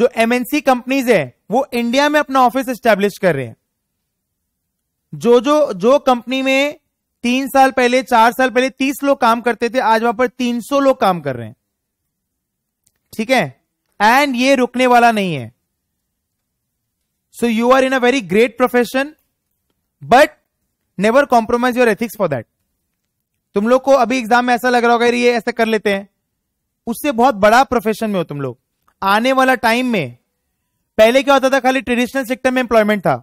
जो एमएनसी कंपनीज है वो इंडिया में अपना ऑफिस एस्टेब्लिश कर रहे हैं जो जो जो कंपनी में तीन साल पहले चार साल पहले तीस लोग काम करते थे आज वहां पर तीन सौ लोग काम कर रहे हैं ठीक है एंड ये रुकने वाला नहीं है so you are in a very great profession but never compromise your ethics for that तुम लोग को अभी एग्जाम में ऐसा लग रहा होगा ये ऐसे कर लेते हैं उससे बहुत बड़ा प्रोफेशन में हो तुम लोग आने वाला टाइम में पहले क्या होता था खाली ट्रेडिशनल सेक्टर में एम्प्लॉयमेंट था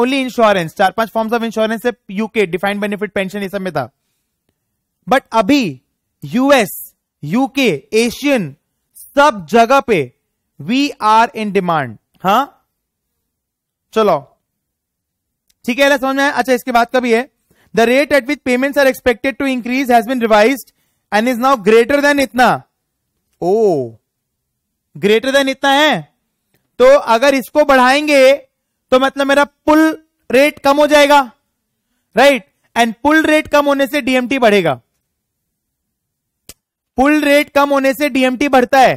ओनली इंश्योरेंस चार पांच फॉर्म्स ऑफ इंश्योरेंस है यूके डिफाइंड बेनिफिट पेंशन ये सब में था बट अभी यूएस यूके एशियन सब जगह पे वी आर इन डिमांड हा चलो ठीक है समझ में आया अच्छा इसके बाद का भी है the rate at which payment are expected to increase has been revise and is now greater than इतना ओ ग्रेटर देन इतना है तो अगर इसको बढ़ाएंगे तो मतलब मेरा पुल रेट कम हो जाएगा राइट एंड पुल रेट कम होने से डीएमटी बढ़ेगा पुल रेट कम होने से डीएमटी बढ़ता है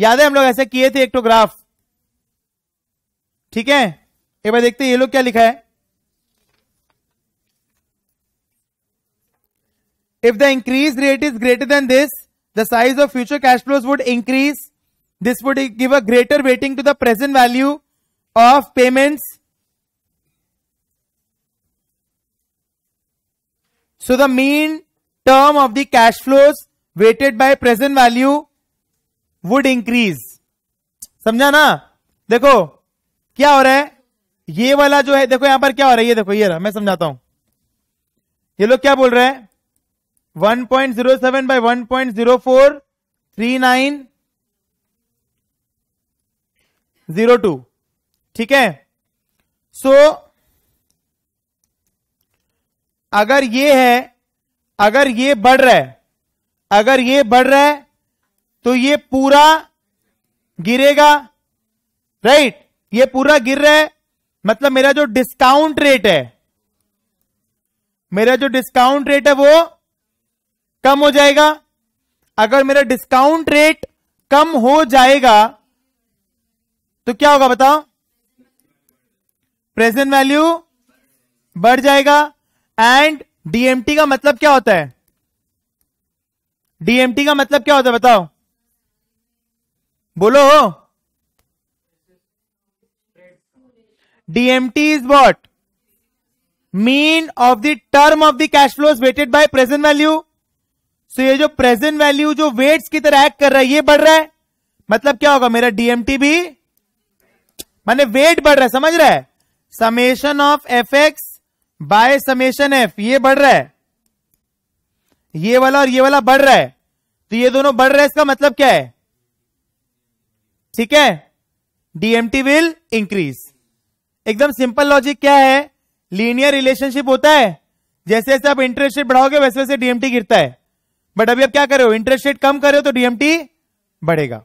याद है हम लोग ऐसे किए थे एक तो ग्राफ ठीक है एक बार देखते ये लोग क्या लिखा है if the increase rate is greater than this the size of future cash flows would increase this would give a greater weighting to the present value of payments so the mean term of the cash flows weighted by present value would increase समझा ना देखो क्या हो रहा है ये वाला जो है देखो यहां पर क्या हो रहा है ये देखो ये रहा मैं समझाता हूं ये लोग क्या बोल रहे हैं 1.07 point zero seven by one point zero four three nine zero two ठीक है सो so, अगर ये है अगर ये बढ़ रहा है अगर ये बढ़ रहा है तो ये पूरा गिरेगा राइट right? ये पूरा गिर रहा है मतलब मेरा जो डिस्काउंट रेट है मेरा जो डिस्काउंट रेट है वो कम हो जाएगा अगर मेरा डिस्काउंट रेट कम हो जाएगा तो क्या होगा बताओ प्रेजेंट वैल्यू बढ़ जाएगा एंड डीएमटी का मतलब क्या होता है डीएमटी का मतलब क्या होता है बताओ बोलो DMT is what mean of the term of the cash flows weighted by present value so ये जो प्रेजेंट वैल्यू जो वेट्स की तरह एक्ट कर रहा है ये बढ़ रहा है मतलब क्या होगा मेरा डीएमटी भी माने वेट बढ़ रहा है समझ रहा है summation of F X by summation F ये बढ़ रहा है ये वाला और ये वाला बढ़ रहा है तो ये दोनों बढ़ रहे हैं इसका मतलब क्या है ठीक है डीएमटी विल इंक्रीज एकदम सिंपल लॉजिक क्या है लीनियर रिलेशनशिप होता है जैसे जैसे आप इंटरेस्ट रेट बढ़ाओगे वैसे वैसे डीएमटी गिरता है बट अभी आप क्या कर रहे हो इंटरेस्ट रेट कम कर रहे हो तो डीएमटी बढ़ेगा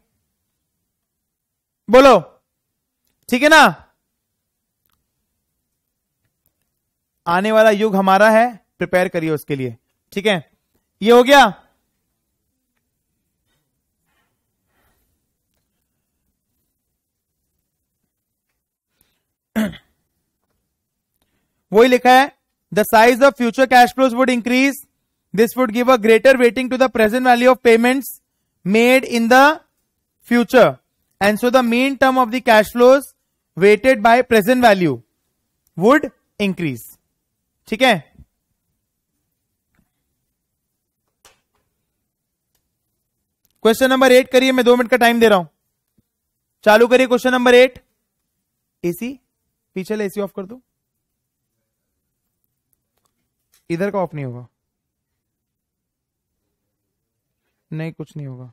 बोलो ठीक है ना आने वाला युग हमारा है प्रिपेयर करिए उसके लिए ठीक है ये हो गया वही लिखा है the size of future cash flows would increase this would give a greater weighting to the present value of payments made in the future and so the mean term of the cash flows weighted by present value would increase ठीक है question number eight करिए मैं दो minute का time दे रहा हूं चालू करिए क्वेश्चन नंबर एट एसी पीछे एसी ऑफ कर दो इधर का ऑफ नहीं होगा नहीं कुछ नहीं होगा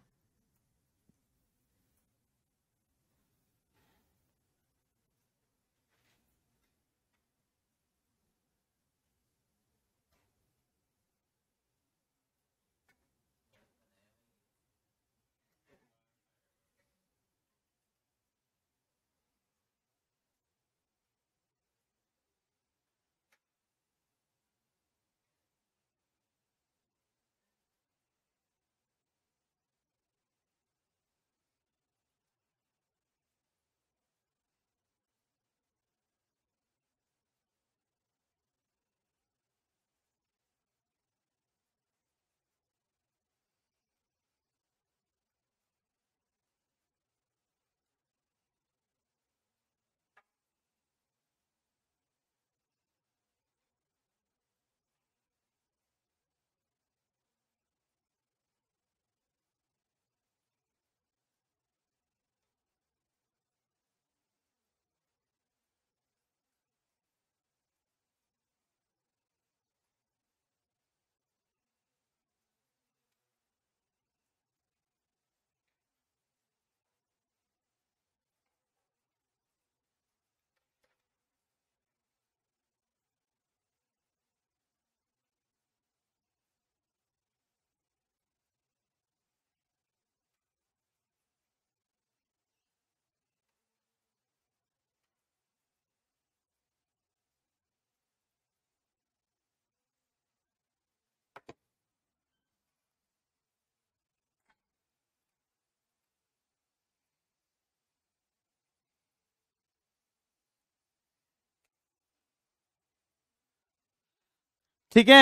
ठीक है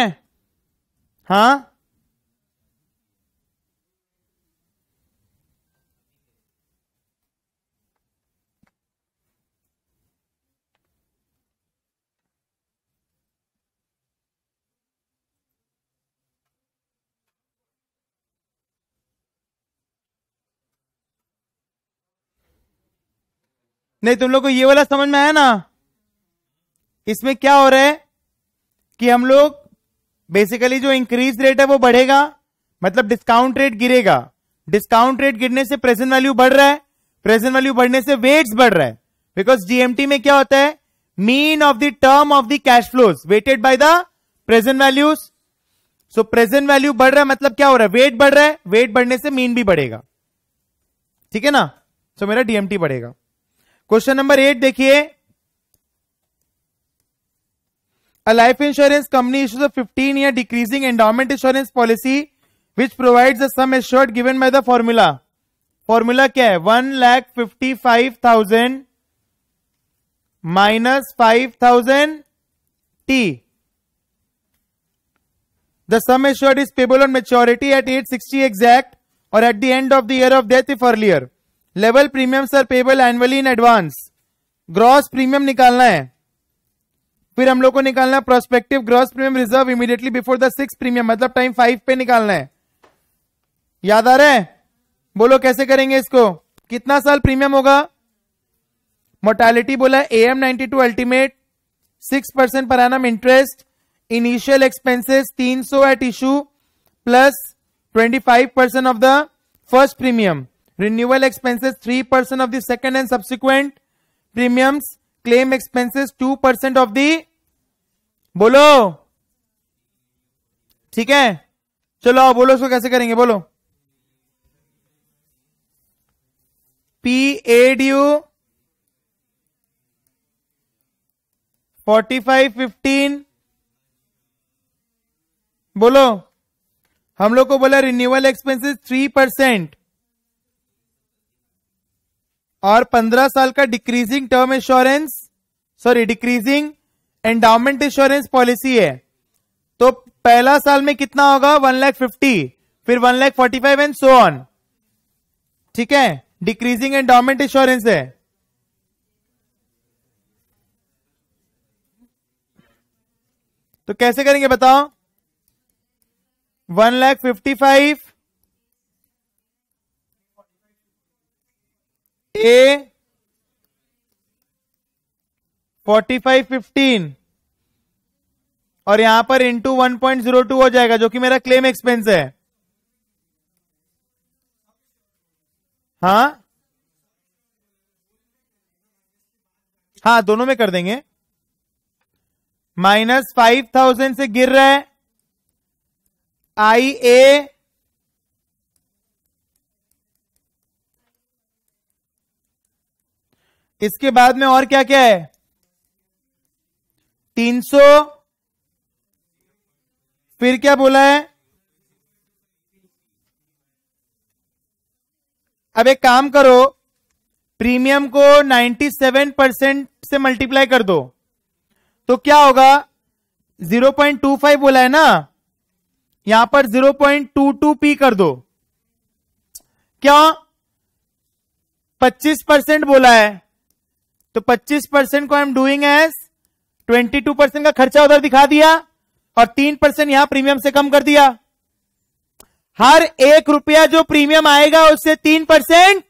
हा नहीं तुम लोग को ये वाला समझ में आया ना इसमें क्या हो रहा है कि हम लोग बेसिकली जो इंक्रीज रेट है वो बढ़ेगा मतलब डिस्काउंट रेट गिरेगा डिस्काउंट रेट गिरने से प्रेजेंट वैल्यू बढ़ रहा है प्रेजेंट वैल्यू बढ़ने से वेट्स बढ़ रहा है बिकॉज जीएमटी में क्या होता है mean of the term of the cash flows weighted by the present values so present value बढ़ रहा है मतलब क्या हो रहा है वेट बढ़ रहा है वेट बढ़ने से मीन भी बढ़ेगा ठीक है ना सो so, मेरा डीएमटी बढ़ेगा क्वेश्चन नंबर एट देखिए A life insurance company issues a 15-year decreasing endowment insurance policy which provides the sum assured given by the formula. Formula क्या है one lakh fifty five thousand minus five thousand T the sum assured is payable on maturity at at sixty exact और at the end of the year of death if earlier level premiums are payable annually in advance gross premium निकालना है फिर हम लोग को निकालना है prospective gross premium reserve immediately before the six premium मतलब टाइम फाइव पे निकालना है याद आ रहा है बोलो कैसे करेंगे इसको कितना साल प्रीमियम होगा मोर्टैलिटी बोला A M ninety two ultimate six percent per annum interest initial expenses तीन सौ at issue plus twenty five percent of the first premium renewal expenses three percent of the second and subsequent premiums claim expenses two percent of the बोलो ठीक है चलो आओ बोलो इसको कैसे करेंगे बोलो P A D U forty five fifteen बोलो हम लोग को बोला रिन्यूअल एक्सपेंसेस थ्री परसेंट और पंद्रह साल का decreasing term insurance sorry decreasing endowment insurance policy है तो पहला साल में कितना होगा वन लैख फिफ्टी फिर one lakh forty five and so on ठीक है डिक्रीजिंग एंडाउमेंट इंश्योरेंस है तो कैसे करेंगे बताओ one lakh fifty five a forty five fifteen और यहां पर into one point zero two हो जाएगा जो कि मेरा क्लेम एक्सपेंस है हाँ हाँ दोनों में कर देंगे माइनस फाइव थाउजेंड से गिर रहा है आई ए इसके बाद में और क्या क्या है तीन सौ फिर क्या बोला है अब एक काम करो प्रीमियम को 97 परसेंट से मल्टीप्लाई कर दो तो क्या होगा 0.25 बोला है ना यहां पर 0.22 पी कर दो क्या 25 परसेंट बोला है तो 25 परसेंट को I am doing as 22 percent का खर्चा उधर दिखा दिया और तीन परसेंट यहां प्रीमियम से कम कर दिया हर एक रुपया जो प्रीमियम आएगा उससे तीन परसेंट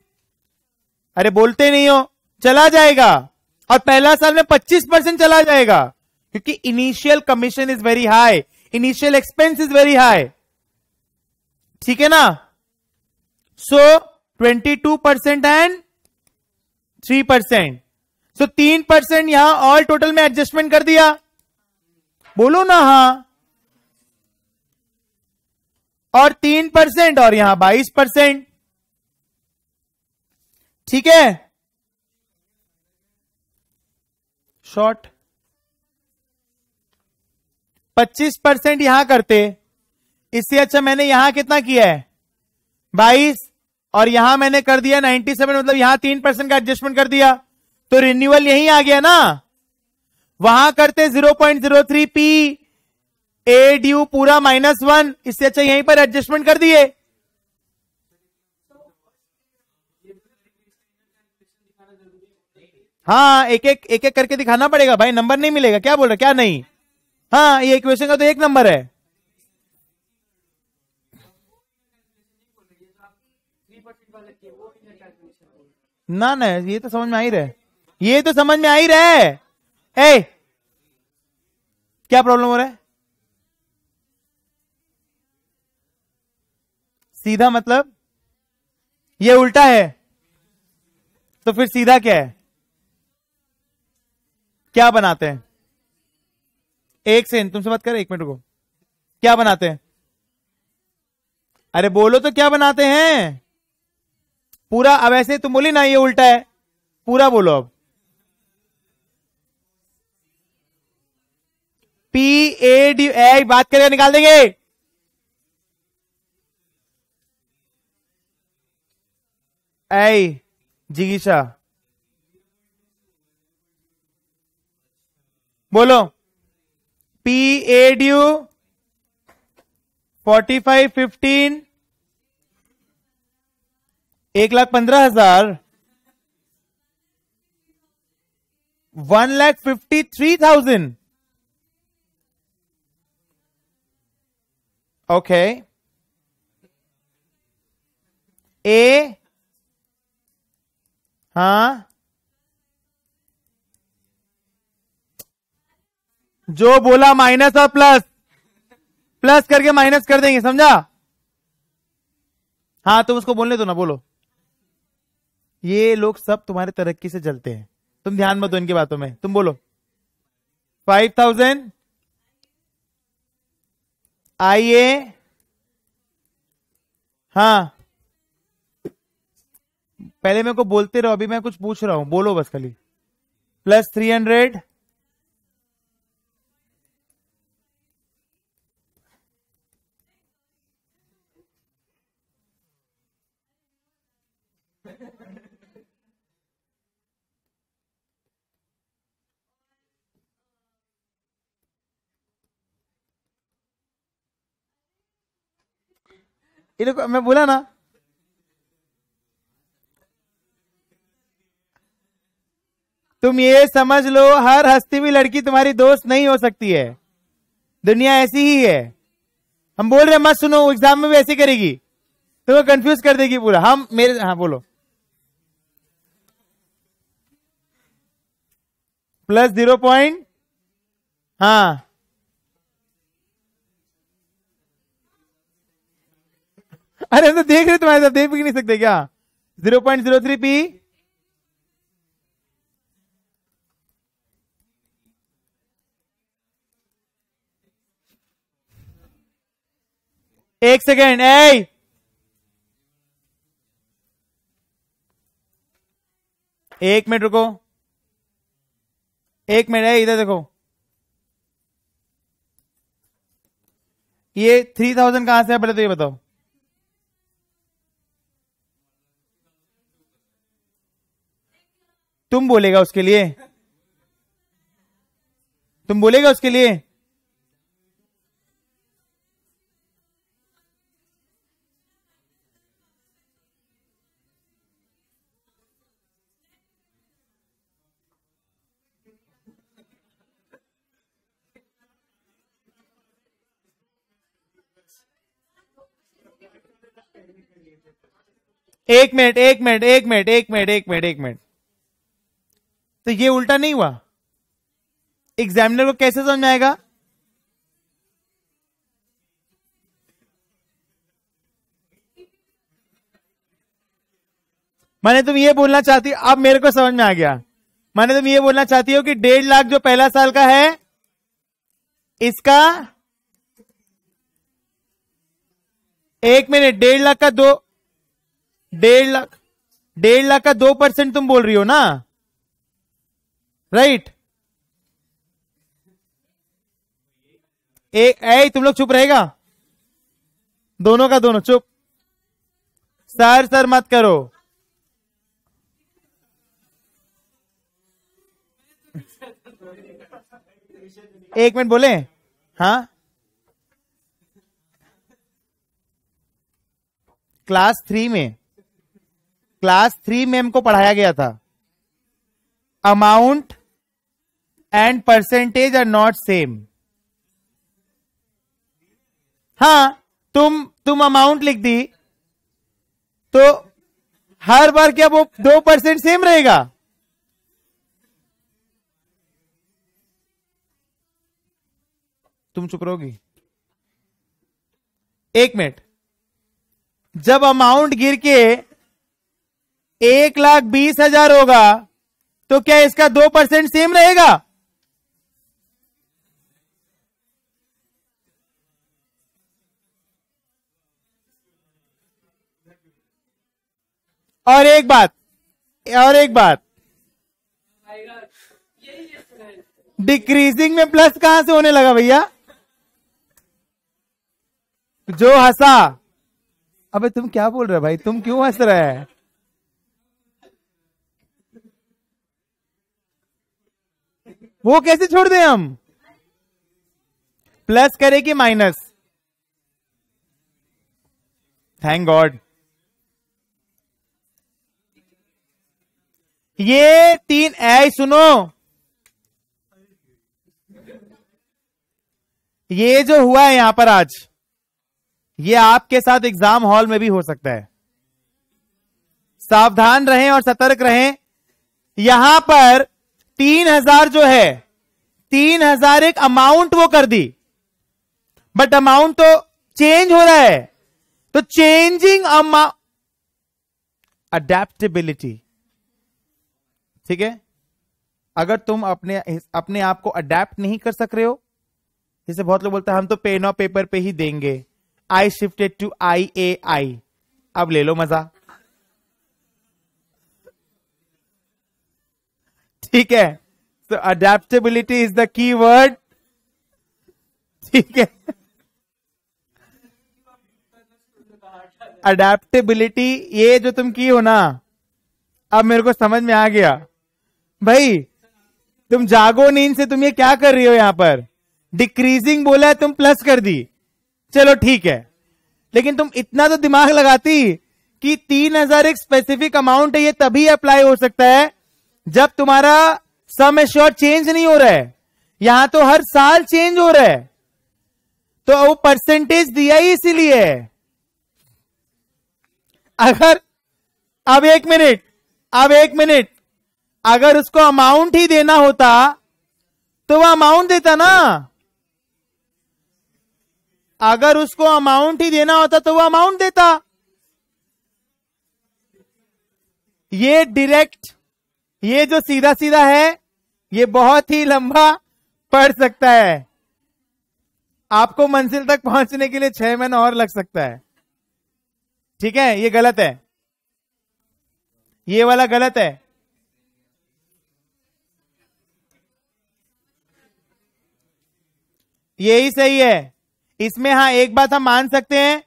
अरे बोलते नहीं हो चला जाएगा और पहला साल में 25 परसेंट चला जाएगा क्योंकि initial commission is very high initial expense is very high ठीक है ना so twenty two percent and three percent so तीन परसेंट यहां ऑल टोटल में एडजस्टमेंट कर दिया बोलो ना हा और तीन परसेंट और यहां बाईस परसेंट ठीक है शॉर्ट पच्चीस परसेंट यहां करते इससे अच्छा मैंने यहां कितना किया है बाईस और यहां मैंने कर दिया नाइन्टी सेवन मतलब यहां तीन परसेंट का एडजस्टमेंट कर दिया तो रिन्यूअल यही आ गया ना वहां करते 0.03 पी ए ड्यू पूरा माइनस वन इससे अच्छा यहीं पर एडजस्टमेंट कर दिए हाँ एक एक एक एक करके दिखाना पड़ेगा भाई नंबर नहीं मिलेगा क्या बोल रहे क्या नहीं हाँ ये इक्वेशन का तो एक नंबर है ना ना ये तो समझ में आ ही रहा है ये तो समझ में आ ही रहा है ए क्या प्रॉब्लम हो रहा है सीधा मतलब ये उल्टा है तो फिर सीधा क्या है क्या बनाते हैं एक से तुमसे बात करें एक मिनट को क्या बनाते हैं अरे बोलो तो क्या बनाते हैं पूरा अब ऐसे तुम तो बोली ना ये उल्टा है पूरा बोलो अब पी ए डी ए बात करके निकाल देंगे ए जिगीशा बोलो P A D U forty five fifteen एक लाख पंद्रह हजार one lakh fifty three thousand Okay. ए huh जो बोला माइनस और प्लस प्लस करके माइनस कर देंगे समझा हाँ तुम उसको बोलने दो ना बोलो ये लोग सब तुम्हारे तरक्की से जलते हैं तुम ध्यान मत दो इनकी बातों में तुम बोलो फाइव थाउजेंड आइए हाँ पहले मेरे को बोलते रहो अभी मैं कुछ पूछ रहा हूं बोलो बस खाली प्लस थ्री हंड्रेड मैं बोला ना तुम ये समझ लो हर हस्ती हुई लड़की तुम्हारी दोस्त नहीं हो सकती है दुनिया ऐसी ही है हम बोल रहे मत सुनो एग्जाम में भी ऐसी करेगी तुम्हें तो कंफ्यूज कर देगी पूरा हम मेरे हाँ बोलो प्लस जीरो पॉइंट हाँ अरे हम तो देख रहे तुम्हारे साथ देख भी नहीं सकते क्या zero point zero three P एक सेकेंड ए एक मिनट रुको एक मिनट है इधर देखो ये थ्री थाउजेंड कहां से है पहले तो ये बताओ तुम बोलेगा उसके लिए तुम बोलेगा उसके लिए एक मिनट एक मिनट एक मिनट एक मिनट एक मिनट एक मिनट तो ये उल्टा नहीं हुआ एग्जामिनर को कैसे समझ आएगा माने तुम ये बोलना चाहती अब मेरे को समझ में आ गया माने तुम ये बोलना चाहती हो कि डेढ़ लाख जो पहला साल का है इसका एक मिनट डेढ़ लाख का दो डेढ़ लाख डेढ़ लाख का दो परसेंट तुम बोल रही हो ना राइट एक ऐ तुम लोग चुप रहेगा दोनों का दोनों चुप सर सर मत करो एक मिनट बोले हाँ क्लास थ्री में क्लास थ्री में हमको पढ़ाया गया था amount and percentage are not same हां तुम तुम अमाउंट लिख दी तो हर बार क्या वो दो परसेंट सेम रहेगा तुम चुप रहोगी एक मिनट जब अमाउंट गिर के एक लाख बीस हजार होगा तो क्या इसका दो परसेंट सेम रहेगा और एक बात और एक बात डिक्रीजिंग में प्लस कहां से होने लगा भैया जो हंसा अबे तुम क्या बोल रहे हो भाई तुम क्यों हंस रहे हैं वो कैसे छोड़ दें हम प्लस करे कि माइनस थैंक गॉड ये तीन ऐ सुनो ये जो हुआ है यहां पर आज ये आपके साथ एग्जाम हॉल में भी हो सकता है सावधान रहें और सतर्क रहें यहां पर तीन हजार जो है तीन हजार एक अमाउंट वो कर दी बट अमाउंट तो चेंज हो रहा है तो चेंजिंग अमाउंट अडेप्टेबिलिटी ठीक है अगर तुम अपने अपने आप को अडेप्ट नहीं कर सक रहे हो जैसे बहुत लोग बोलते हैं हम तो पेन और पेपर पे ही देंगे आई शिफ्टेड टू आई ए आई अब ले लो मजा ठीक है तो adaptability is the key word ठीक है अडेप्टेबिलिटी ये जो तुम की हो ना अब मेरे को समझ में आ गया भाई तुम जागो नींद से तुम ये क्या कर रही हो यहां पर डिक्रीजिंग बोला है तुम प्लस कर दी चलो ठीक है लेकिन तुम इतना तो दिमाग लगाती कि तीन हजार एक स्पेसिफिक अमाउंट है ये तभी अप्लाई हो सकता है जब तुम्हारा सम एश्योर चेंज नहीं हो रहा है यहां तो हर साल चेंज हो रहा है तो वो परसेंटेज दिया ही इसीलिए अगर अब एक मिनट अब एक मिनट अगर उसको अमाउंट ही देना होता तो वह अमाउंट देता ना अगर उसको अमाउंट ही देना होता तो वह अमाउंट देता ये डायरेक्ट ये जो सीधा सीधा है ये बहुत ही लंबा पड़ सकता है आपको मंजिल तक पहुंचने के लिए छह महीना और लग सकता है ठीक है ये गलत है ये वाला गलत है यही सही है इसमें हाँ एक बात हम मान सकते हैं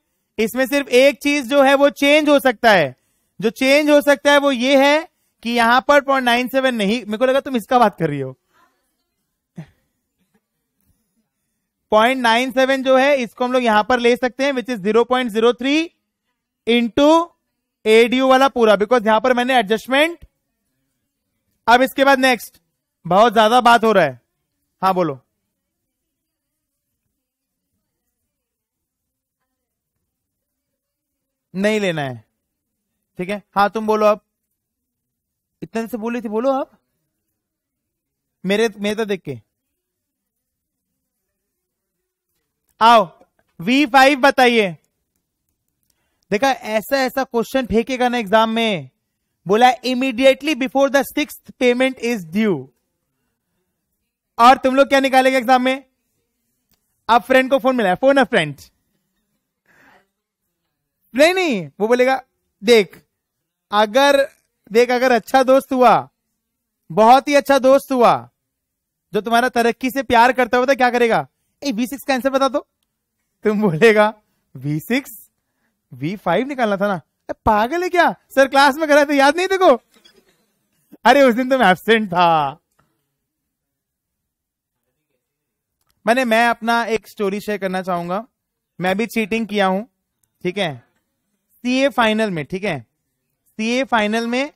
इसमें सिर्फ एक चीज जो है वो चेंज हो सकता है जो चेंज हो सकता है वो ये है कि यहां पर पॉइंट नाइन सेवन नहीं मेरे को लगा तुम इसका बात कर रही हो पॉइंट नाइन सेवन जो है इसको हम लोग यहां पर ले सकते हैं which is zero point zero three into A D U वाला पूरा बिकॉज यहां पर मैंने एडजस्टमेंट अब इसके बाद नेक्स्ट बहुत ज्यादा बात हो रहा है हाँ बोलो नहीं लेना है ठीक है हाँ तुम बोलो आप इतने से बोली थी बोलो आप मेरे मेरे तो देख के आओ वी फाइव बताइए देखा ऐसा ऐसा क्वेश्चन फेंकेगा ना एग्जाम में बोला immediately before the six payment is due और तुम लोग क्या निकालेगा एग्जाम में अब फ्रेंड को फोन मिला फोन अ फ्रेंड नहीं नहीं वो बोलेगा देख अगर देख अगर अच्छा दोस्त हुआ बहुत ही अच्छा दोस्त हुआ जो तुम्हारा तरक्की से प्यार करता हुआ तो क्या करेगा ए वी सिक्स का आंसर बता दो तुम बोलेगा वी सिक्स वी फाइव निकालना था ना पागल है क्या सर क्लास में करा तो याद नहीं देखो अरे उस दिन तुम तो एबसेंट था मैंने मैं अपना एक स्टोरी शेयर करना चाहूंगा मैं भी चीटिंग किया हूं ठीक है सीए फाइनल में ठीक है सीए फाइनल में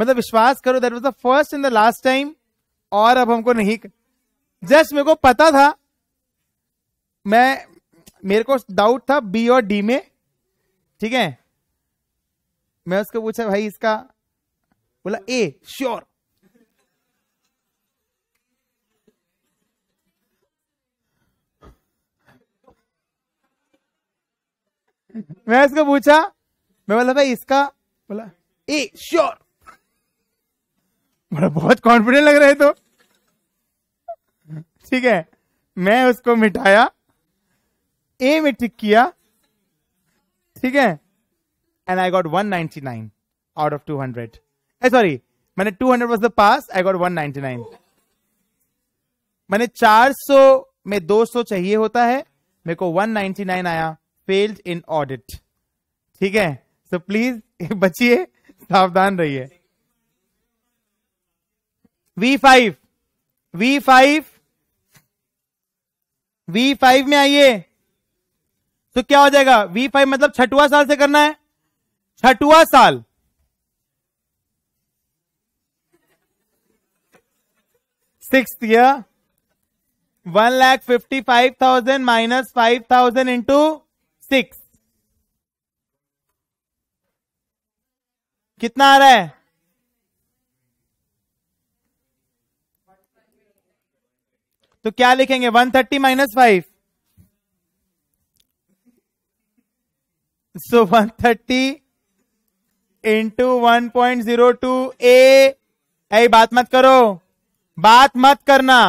मतलब विश्वास करो that was the first in the last time और अब हमको नहीं जस्ट मेरे को पता था मैं मेरे को डाउट था बी और डी में ठीक है मैं उसको पूछा भाई इसका बोला ए श्योर मैं इसको पूछा मैं बोला भाई इसका बोला ए श्योर बोला बहुत कॉन्फिडेंट लग रहे तो ठीक है मैं उसको मिटाया ए में टिक किया ठीक है and I got 199 out of two hundred uh sorry मैंने 200 hundred was the pass I got 199 मैंने 400 में 200 चाहिए होता है मेरे को 199 आया फेल्ड इन ऑडिट ठीक है सो प्लीज बचिए सावधान रहिए V five V five V five में आइए तो क्या हो जाएगा वी फाइव मतलब छठवा साल से करना है छठवा साल six year one lakh fifty five thousand minus five thousand into six कितना आ रहा है तो क्या लिखेंगे one thirty minus five so one thirty into one point zero two ए बात मत करो बात मत करना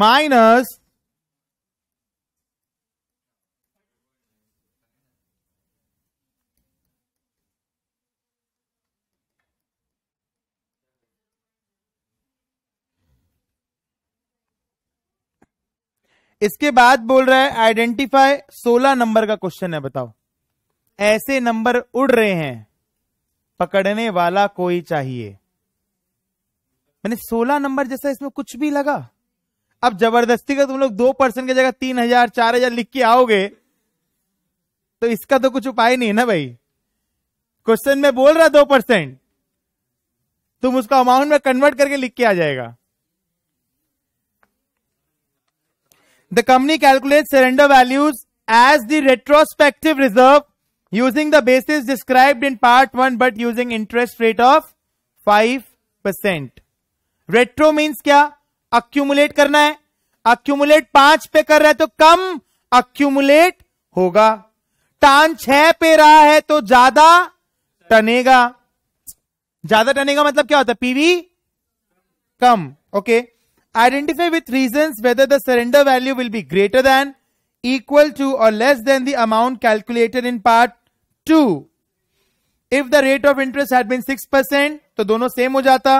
माइनस इसके बाद बोल रहा है आइडेंटिफाई सोलह नंबर का क्वेश्चन है बताओ ऐसे नंबर उड़ रहे हैं पकड़ने वाला कोई चाहिए मैंने सोलह नंबर जैसा इसमें कुछ भी लगा अब जबरदस्ती का तुम लोग दो परसेंट की जगह तीन हजार चार हजार लिख के आओगे तो इसका तो कुछ उपाय नहीं है ना भाई क्वेश्चन में बोल रहा दो परसेंट तुम उसका अमाउंट में कन्वर्ट करके लिख के आ जाएगा the company calculate surrender values as the retrospective reserve using the basis describe in part one but using interest rate of five percent retro means क्या अक्यूमुलेट करना है अक्यूमुलेट पांच पे कर रहा है तो कम अक्यूमुलेट होगा टान छह पे रहा है तो ज्यादा टनेगा ज्यादा टनेगा मतलब क्या होता है पीवी कम okay identify with reason whether the surrender value will be greater than equal to और less than the amount calculated in part 2 if the rate of interest had been तो दोनों सेम हो जाता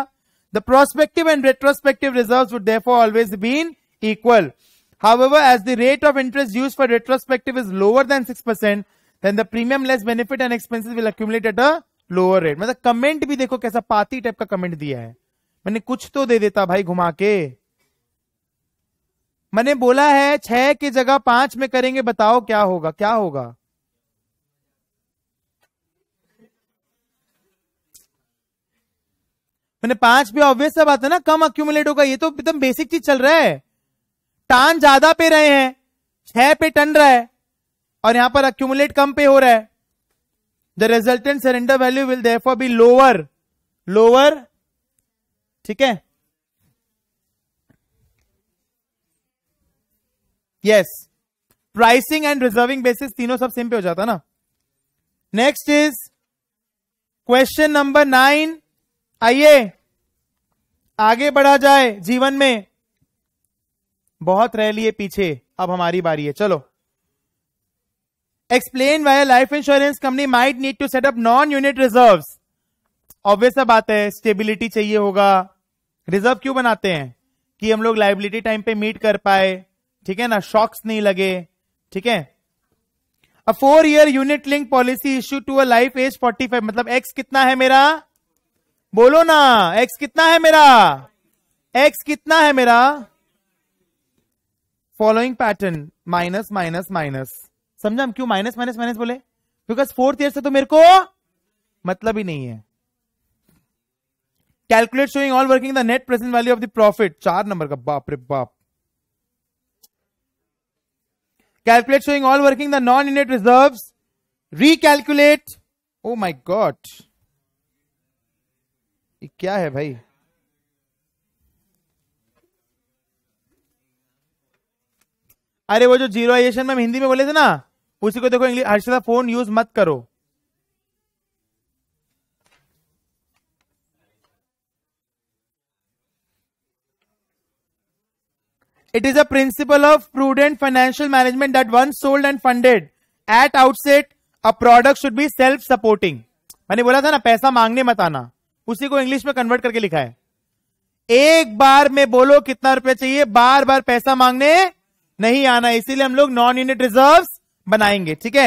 The prospective and retrospective reserves would therefore always be equal. However, as the rate of interest used for retrospective is lower than 6%, then the premium less benefit and expenses will accumulate at a lower rate मतलब comment भी देखो कैसा पाती type का comment दिया है मैंने कुछ तो दे देता भाई घुमा के मैंने बोला है छह की जगह पांच में करेंगे बताओ क्या होगा क्या होगा मैंने पांच पे ऑब्वियस सा बात है ना कम अक्यूमुलेट होगा ये तो एकदम बेसिक चीज चल रहा है टान ज्यादा पे रहे हैं छह पे टन रहा है और यहां पर अक्यूमुलेट कम पे हो रहा है the resultant surrender value will therefore be lower lower ठीक है yes pricing and reserving basis तीनों सब सेम पे हो जाता ना next is question number nine आइए आगे बढ़ा जाए जीवन में बहुत रह लिए पीछे अब हमारी बारी है चलो explain why life insurance company might need to set up non unit reserve obvious बात है स्टेबिलिटी चाहिए होगा रिजर्व क्यों बनाते हैं कि हम लोग लाइबिलिटी टाइम पे मीट कर पाए ठीक है ना शॉक्स नहीं लगे ठीक है a four year unit link policy issue to a life age 45 मतलब एक्स कितना है मेरा बोलो ना एक्स कितना है मेरा एक्स कितना है मेरा following pattern minus minus minus समझा हम क्यों माइनस माइनस माइनस बोले बिकॉज फोर्थ ईयर से तो मेरे को मतलब ही नहीं है calculate showing all working the net present value of the profit चार नंबर का बाप रे बाप calculate showing all working the non unit reserve recalculate oh my god क्या है भाई अरे वो जो जीरोन में हिंदी में बोले थे ना उसी को देखो इंग्लिश हर्षदा फोन यूज मत करो it is a principle of prudent financial management that one sold and funded at outset a product should be self supporting मैंने बोला था ना पैसा मांगने मत आना उसी को इंग्लिश में कन्वर्ट करके लिखा है एक बार में बोलो कितना रुपया चाहिए बार बार पैसा मांगने नहीं आना इसीलिए हम लोग नॉन यूनिट रिजर्व बनाएंगे ठीक है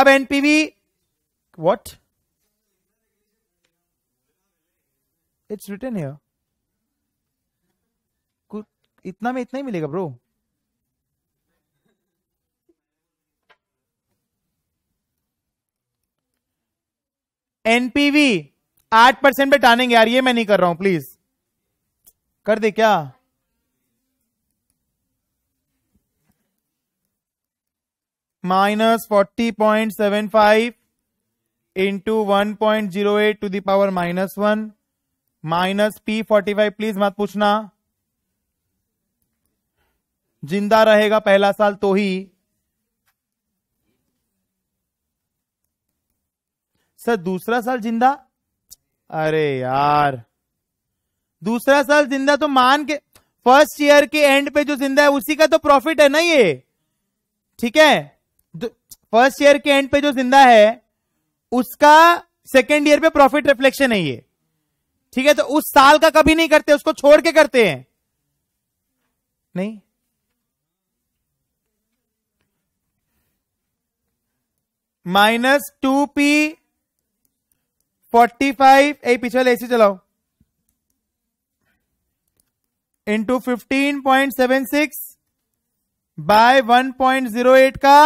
अब एनपीवी वॉट इट्स रिटर्न है इतना में इतना ही मिलेगा ब्रो एनपीवी आठ परसेंट पे टानेंगे यार ये मैं नहीं कर रहा हूं प्लीज कर दे क्या minus forty point seven five into one point zero eight to the power minus one minus P forty five please मत पूछना जिंदा रहेगा पहला साल तो ही सर दूसरा साल जिंदा अरे यार दूसरा साल जिंदा तो मान के फर्स्ट ईयर के एंड पे जो जिंदा है उसी का तो प्रॉफिट है ना ये ठीक है फर्स्ट ईयर के एंड पे जो जिंदा है उसका सेकेंड ईयर पे प्रॉफिट रिफ्लेक्शन है ये ठीक है तो उस साल का कभी नहीं करते उसको छोड़ के करते हैं नहीं minus two P forty five ए पीछे वाले एसी चलाओ into fifteen point seven six by one point zero eight का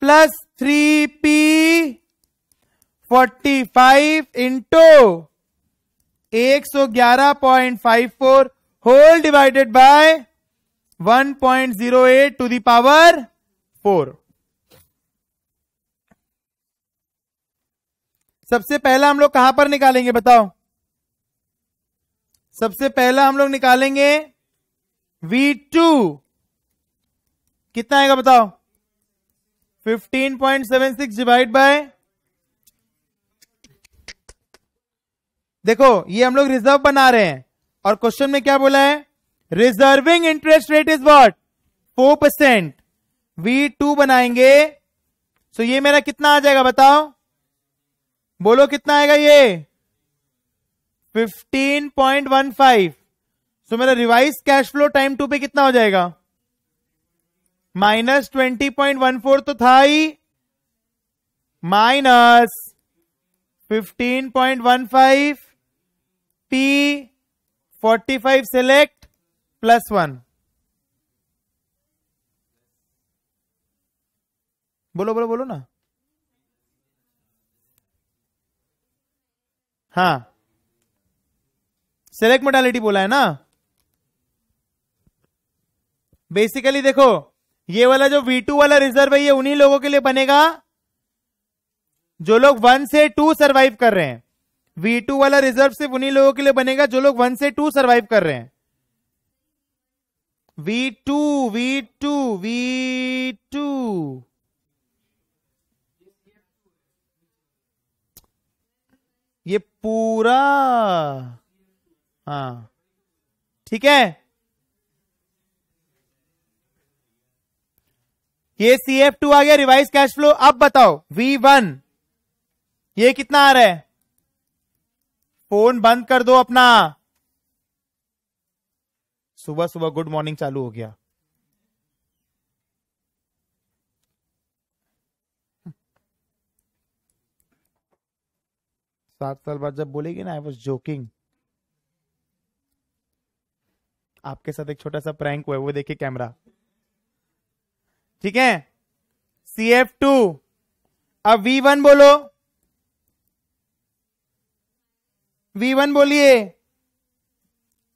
plus three P forty five into एक सौ ग्यारह point five four whole divided by one point zero eight to the power four सबसे पहला हम लोग कहां पर निकालेंगे बताओ सबसे पहला हम लोग निकालेंगे V2 कितना आएगा बताओ 15.76 डिवाइड बाय देखो ये हम लोग रिजर्व बना रहे हैं और क्वेश्चन में क्या बोला है reserving interest rate is what four percent V two बनाएंगे सो so ये मेरा कितना आ जाएगा बताओ बोलो कितना आएगा ये 15.15 सो मेरा revise cash flow time two पे कितना हो जाएगा minus twenty point one four तो था ही minus fifteen point one five P forty five select plus one बोलो बोलो बोलो ना हाँ सेलेक्ट मोडालिटी बोला है ना बेसिकली देखो ये वाला जो V2 वाला रिजर्व है ये उन्हीं लोगों के लिए बनेगा जो लोग वन से टू सरवाइव कर रहे हैं V2 वाला रिजर्व सिर्फ उन्हीं लोगों के लिए बनेगा जो लोग वन से टू सरवाइव कर रहे हैं V2 V2 V2 पूरा हाँ ठीक है ये सी एफ टू आ गया रिवाइज कैश फ्लो अब बताओ वी वन ये कितना आ रहा है फोन बंद कर दो अपना सुबह सुबह गुड मॉर्निंग चालू हो गया सात साल बाद जब बोलेगी ना आई वॉज जोकिंग आपके साथ एक छोटा सा प्रैंक हुआ है वो देखिए कैमरा ठीक है सी एफ टू अब वी वन बोलो वी वन बोलिए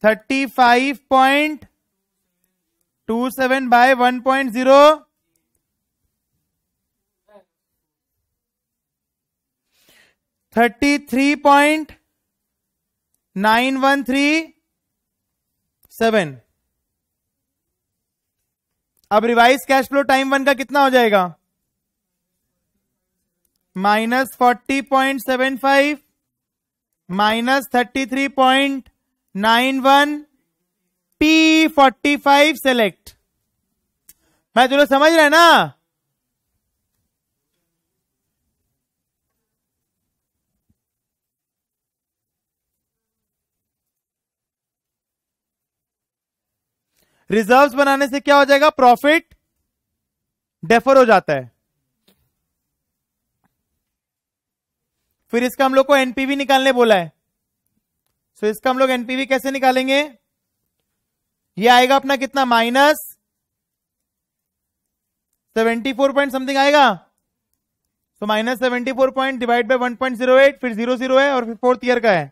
thirty five point two seven by one point zero thirty three point nine one three seven अब revise cash flow time one का कितना हो जाएगा minus forty point seven five minus thirty three point nine one T forty five select मैं तुम्हें तो समझ रहे ना रिजर्व्स बनाने से क्या हो जाएगा प्रॉफिट डेफर हो जाता है फिर इसका हम लोग को एनपीवी निकालने बोला है सो so इसका हम लोग एनपीवी कैसे निकालेंगे ये आएगा अपना कितना minus seventy four point something आएगा तो minus seventy four point divide by one point zero eight फिर जीरो जीरो है और फिर फोर्थ ईयर का है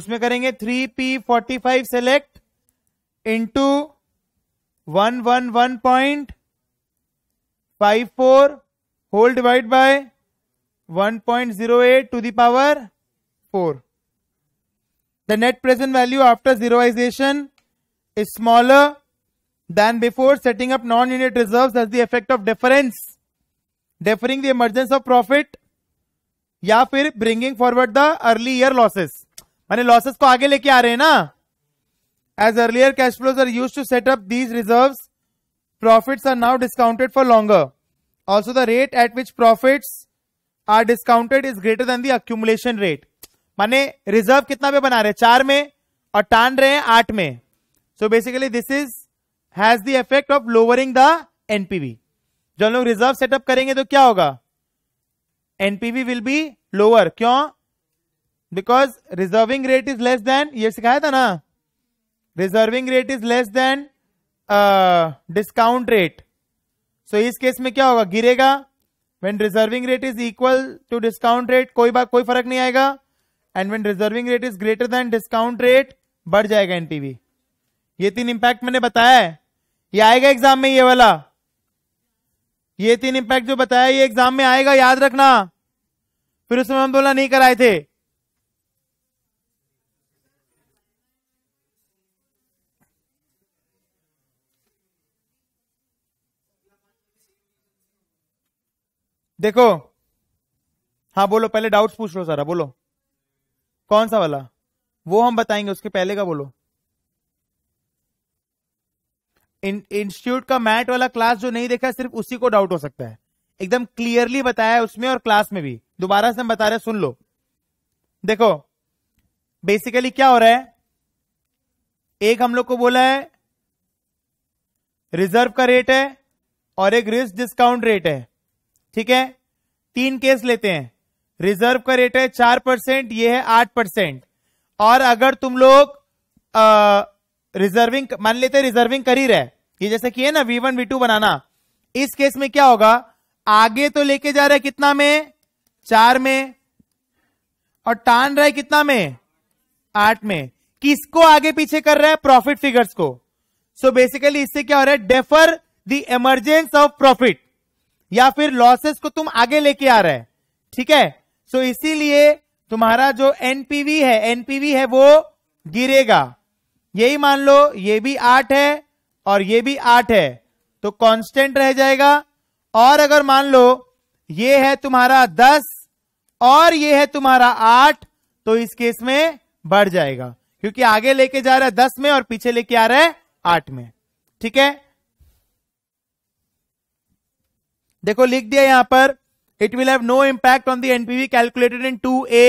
उसमें करेंगे three P forty five select into one one one point five four whole divide by one point zero eight to the power four the net present value after zeroisation is smaller than before setting up non unit reserve as the effect of difference deferring the emergence of profit या फिर bringing forward the early year losses मैंने losses को आगे लेके आ रहे हैं ना As earlier cash flows are used to set up these reserves, profits are now discounted for longer. Also, the rate at which profits are discounted is greater than the accumulation rate. माने reserve कितना पे बना रहे चार में और टान रहे हैं आठ में so basically this is has the effect of lowering the NPV जो लोग रिजर्व सेटअप करेंगे तो क्या होगा एनपीवी विल बी लोअर क्यों because reserving rate is less than ये सिखाया था ना reserving rate is less than discount rate so इस केस में क्या होगा गिरेगा when reserving rate is equal to discount rate कोई बात कोई फर्क नहीं आएगा and when reserving rate is greater than discount rate बढ़ जाएगा एनटीवी ये तीन इंपैक्ट मैंने बताया है ये आएगा एग्जाम में ये वाला ये तीन इंपैक्ट जो बताया ये एग्जाम में आएगा याद रखना फिर उसमें हम बोला नहीं कराए थे देखो हाँ बोलो पहले डाउट्स पूछ लो सारा बोलो कौन सा वाला वो हम बताएंगे उसके पहले का बोलो इंस्टीट्यूट का मैट वाला क्लास जो नहीं देखा सिर्फ उसी को डाउट हो सकता है एकदम क्लियरली बताया है उसमें और क्लास में भी दोबारा से हम बता रहे सुन लो देखो बेसिकली क्या हो रहा है एक हम लोग को बोला है रिजर्व का रेट है और एक रिस्क डिस्काउंट रेट है ठीक है तीन केस लेते हैं रिजर्व का रेट है चार परसेंट ये है आठ परसेंट और अगर तुम लोग आ, रिजर्विंग मान लेते रिजर्विंग कर ही रहे ये जैसे कि है ना वी वन वी टू बनाना इस केस में क्या होगा आगे तो लेके जा रहा है कितना में चार में और टान रहा है कितना में आठ में किसको आगे पीछे कर रहा है प्रॉफिट फिगर्स को सो so बेसिकली इससे क्या हो रहा है defer the emergence of profit या फिर लॉसेस को तुम आगे लेके आ रहे ठीक है सो इसीलिए तुम्हारा जो एनपीवी है एनपीवी है वो गिरेगा यही मान लो ये भी आठ है और ये भी आठ है तो कांस्टेंट रह जाएगा और अगर मान लो ये है तुम्हारा दस और ये है तुम्हारा आठ तो इस केस में बढ़ जाएगा क्योंकि आगे लेके जा रहा है दस में और पीछे लेके आ रहा है आठ में ठीक है देखो लिख दिया यहां पर it will have no impact on the NPV calculated in two A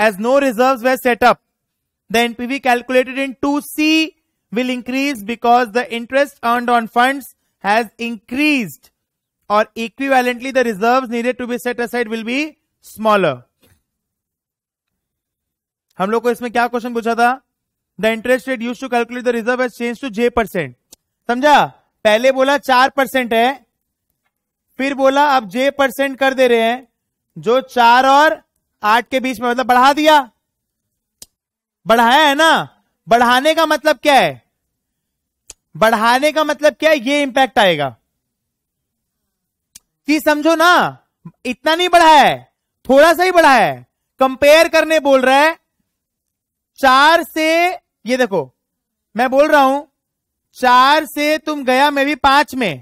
as no reserve were set up the NPV calculated in two C will increase because the interest on on fund increase और equivalently the reserve needed to be set aside will be smaller हम लोग को इसमें क्या question पूछा था the interest rate use to calculate the reserve as change to J percent समझा पहले बोला चार परसेंट है फिर बोला अब जे परसेंट कर दे रहे हैं जो चार और आठ के बीच में मतलब बढ़ा दिया बढ़ाया है ना बढ़ाने का मतलब क्या है बढ़ाने का मतलब क्या है ये इंपैक्ट आएगा कि समझो ना इतना नहीं बढ़ा है थोड़ा सा ही बढ़ा है कंपेयर करने बोल रहा है चार से ये देखो मैं बोल रहा हूं चार से तुम गया मैं भी पांच में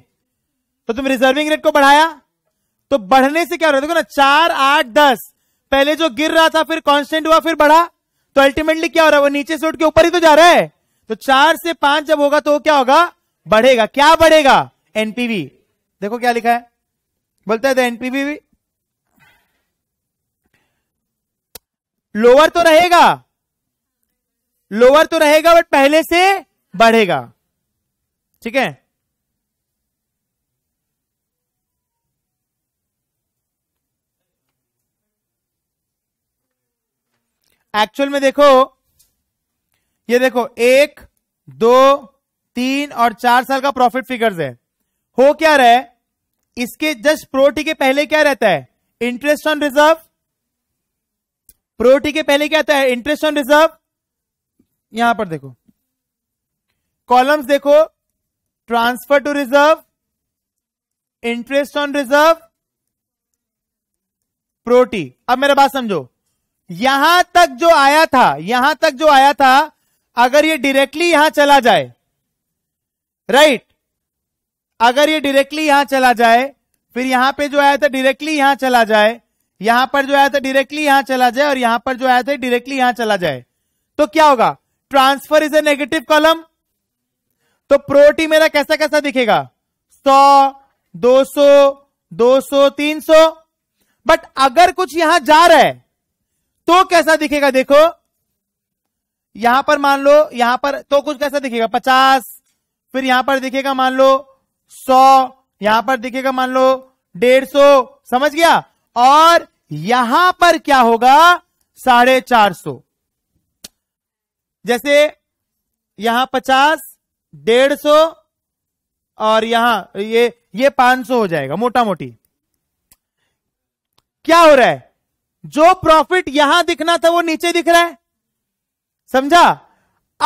तो तुम रिजर्विंग रेट को बढ़ाया तो बढ़ने से क्या हो रहा है देखो ना चार आठ दस पहले जो गिर रहा था फिर कांस्टेंट हुआ फिर बढ़ा तो अल्टीमेटली क्या हो रहा है वो नीचे से उठ के ऊपर ही तो जा रहा है तो चार से पांच जब होगा तो क्या होगा बढ़ेगा क्या बढ़ेगा एनपीवी देखो क्या लिखा है बोलता है तो एनपीवी भी लोअर तो रहेगा लोअर तो रहेगा बट पहले से बढ़ेगा ठीक है एक्चुअल में देखो ये देखो एक दो तीन और चार साल का प्रॉफिट फिगर्स है हो क्या रहा है इसके जस्ट प्रोटी के पहले क्या रहता है इंटरेस्ट ऑन रिजर्व प्रोटी के पहले क्या आता है इंटरेस्ट ऑन रिजर्व यहां पर देखो कॉलम्स देखो transfer to reserve interest on reserve profit अब मेरा बात समझो यहां तक जो आया था यहां तक जो आया था अगर ये डायरेक्टली यहां चला जाए राइट अगर ये डायरेक्टली यहां चला जाए फिर यहां पे जो आया था डायरेक्टली यहां चला जाए यहां पर जो आया था डायरेक्टली यहां चला जाए और यहां पर जो आया था डायरेक्टली यहां चला जाए तो क्या होगा transfer is a negative column तो प्रोटी मेरा कैसा कैसा दिखेगा सौ दो सौ दो सौ तीन सौ बट अगर कुछ यहां जा रहा है तो कैसा दिखेगा देखो यहां पर मान लो यहां पर तो कुछ कैसा दिखेगा पचास फिर यहां पर दिखेगा मान लो सौ यहां पर दिखेगा मान लो डेढ़ सौ समझ गया और यहां पर क्या होगा साढ़े चार सौ जैसे यहां पचास डेढ़ सौ और यहां ये ये पांच सौ हो जाएगा मोटा मोटी क्या हो रहा है जो प्रॉफिट यहां दिखना था वो नीचे दिख रहा है समझा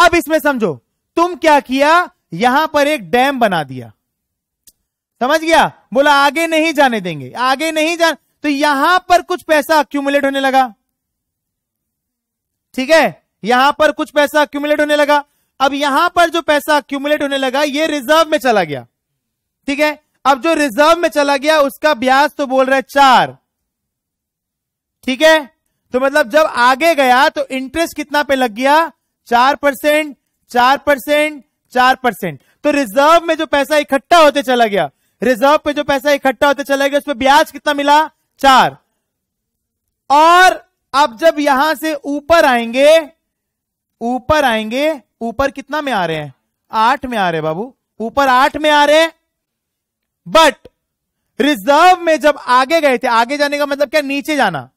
अब इसमें समझो तुम क्या किया यहां पर एक डैम बना दिया समझ गया बोला आगे नहीं जाने देंगे आगे नहीं जा तो यहां पर कुछ पैसा अक्यूमुलेट होने लगा ठीक है यहां पर कुछ पैसा अक्यूमुलेट होने लगा अब यहां पर जो पैसा अक्यूमुलेट होने लगा ये रिजर्व में चला गया ठीक है अब जो रिजर्व में चला गया उसका ब्याज तो बोल रहा है चार ठीक है तो मतलब जब आगे गया तो इंटरेस्ट कितना पे लग गया चार परसेंट चार परसेंट चार परसेंट तो रिजर्व में जो पैसा इकट्ठा होते चला गया रिजर्व पे जो पैसा इकट्ठा होते चला गया उस पर ब्याज कितना मिला चार और अब जब यहां से ऊपर आएंगे ऊपर आएंगे ऊपर कितना में आ रहे हैं आठ में आ रहे बाबू ऊपर आठ में आ रहे हैं बट रिजर्व में जब आगे गए थे आगे जाने का मतलब क्या नीचे जाना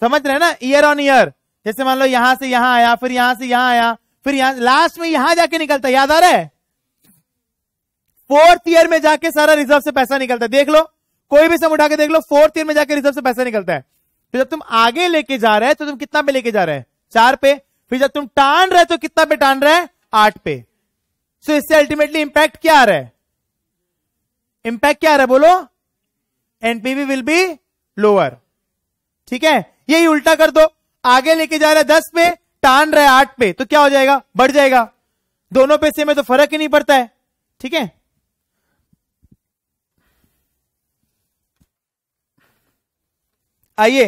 समझ रहे हैं ना ईयर ऑन ईयर जैसे मान लो यहां से यहां आया फिर यहां से यहां आया फिर यहां लास्ट में यहां जाके निकलता याद आ रहा है फोर्थ ईयर में जाके सारा रिजर्व से पैसा निकलता है देख लो कोई भी सम उठा के देख लो फोर्थ ईयर में जाके रिजर्व से पैसा निकलता है फिर जब तुम आगे लेके जा रहे हैं तो तुम कितना पे लेके जा रहे हैं चार पे फिर जब तुम टान रहे तो कितना पे टान रहे हैं आठ पे सो so, इससे अल्टीमेटली इंपैक्ट क्या आ रहा है इंपैक्ट क्या आ रहा है बोलो एनपीवी विल बी लोअर ठीक है यही उल्टा कर दो आगे लेके जा रहे दस पे टान रहे आठ पे तो क्या हो जाएगा बढ़ जाएगा दोनों पैसे में तो फर्क ही नहीं पड़ता है ठीक है आइए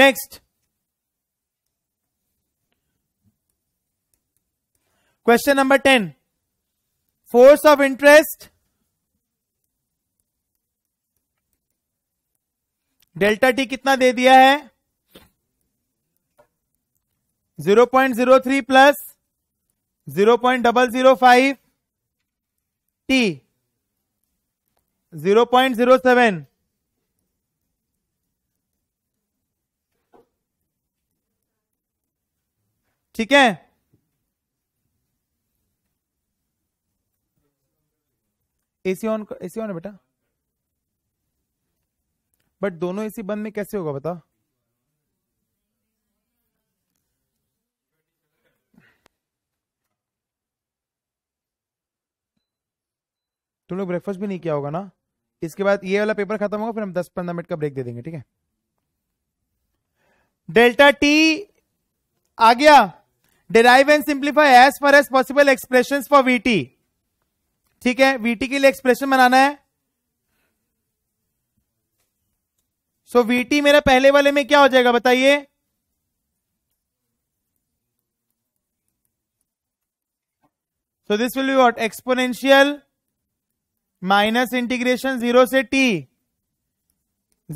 next question number ten force of interest delta T कितना दे दिया है 0.03 प्लस 0.005 टी 0.07 ठीक है एसी ऑन एसी ऑन है बेटा बट दोनों एसी बंद में कैसे होगा बता तुम लोग ब्रेकफास्ट भी नहीं किया होगा ना इसके बाद ये वाला पेपर खत्म होगा फिर हम 10-15 मिनट का ब्रेक दे देंगे ठीक है डेल्टा टी आ गया derive and simplify as far as possible expression for VT ठीक है वीटी के लिए एक्सप्रेशन बनाना है सो वीटी मेरा पहले वाले में क्या हो जाएगा बताइए so this will be what exponential minus integration zero से T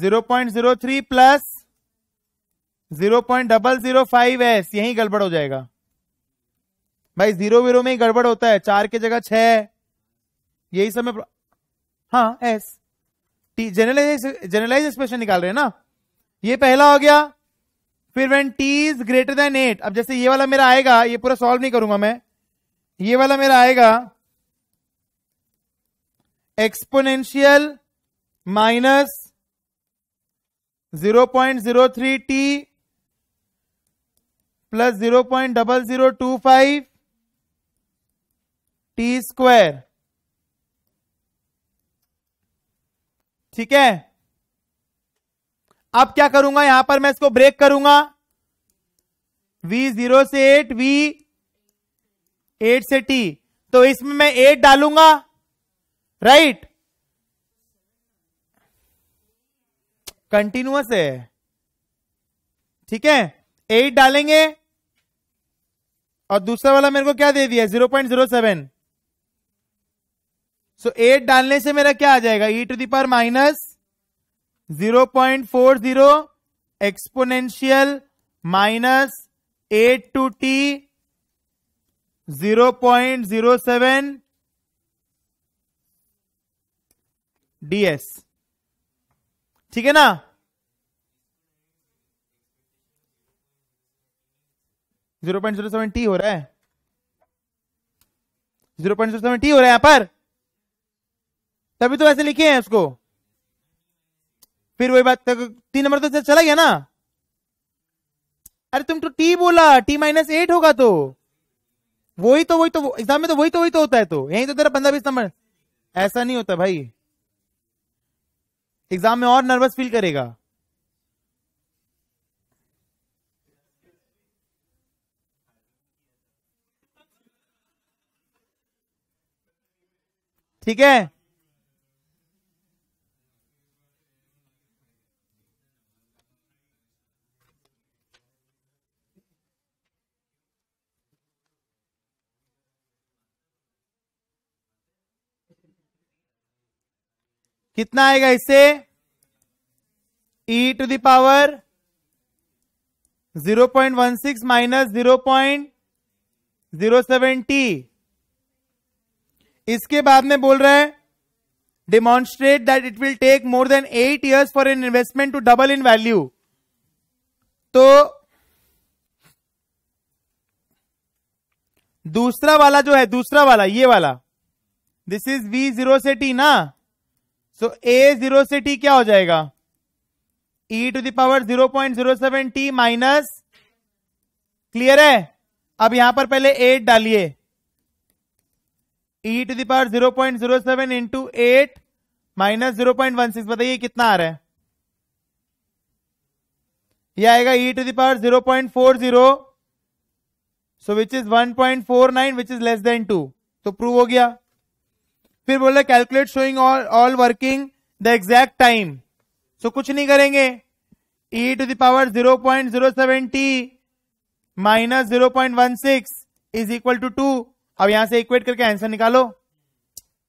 zero point zero three plus zero point double zero five S यही गड़बड़ हो जाएगा भाई जीरो वीरो में ही गड़बड़ होता है चार की जगह छह यही सब में हाँ एस जनरलाइज जनरलाइज एक्सप्रेशन निकाल रहे हैं ना ये पहला हो गया फिर when T is greater than eight अब जैसे ये वाला मेरा आएगा ये पूरा सॉल्व नहीं करूंगा मैं ये वाला मेरा आएगा exponential minus zero point zero three T plus zero point double zero two five T square ठीक है अब क्या करूंगा यहां पर मैं इसको ब्रेक करूंगा वी जीरो से एट वी एट से टी तो इसमें मैं एट डालूंगा राइट कंटिन्यूस है ठीक है एट डालेंगे और दूसरा वाला मेरे को क्या दे दिया zero point zero seven so so, eight डालने से मेरा क्या आ जाएगा e to the power minus zero point four zero exponential minus eight to T zero point zero seven DS ठीक है ना zero point zero seven T हो रहा है zero point zero seven T हो रहा है यहां पर तभी तो ऐसे लिखे हैं उसको फिर वही बात तीन नंबर तो चला गया ना अरे तुम तो टी बोला टी माइनस एट होगा तो वही तो वही तो एग्जाम में तो वही तो वही तो होता है तो यही तो तेरा पंद्रह बीस नंबर ऐसा नहीं होता भाई एग्जाम में और नर्वस फील करेगा ठीक है कितना आएगा इससे e to the power zero point one six minus zero point zero seven T इसके बाद में बोल रहा है demonstrate that it will take more than eight years for an investment to double in value तो दूसरा वाला जो है दूसरा वाला ये वाला दिस इज वी जीरो से टी ना सो ए जीरो से टी क्या हो जाएगा e to the power zero point zero seven T minus clear है अब यहां पर पहले एट डालिए e to the power zero point zero seven into eight minus zero point one six बताइए कितना आ रहा है ये आएगा e to the power zero point four zero so which is one point four nine which is less than two तो prove हो गया फिर बोले calculate showing all working the exact time so कुछ नहीं करेंगे e to the power zero point zero seven T minus zero point one six is equal to two अब यहां से इक्वेट करके आंसर निकालो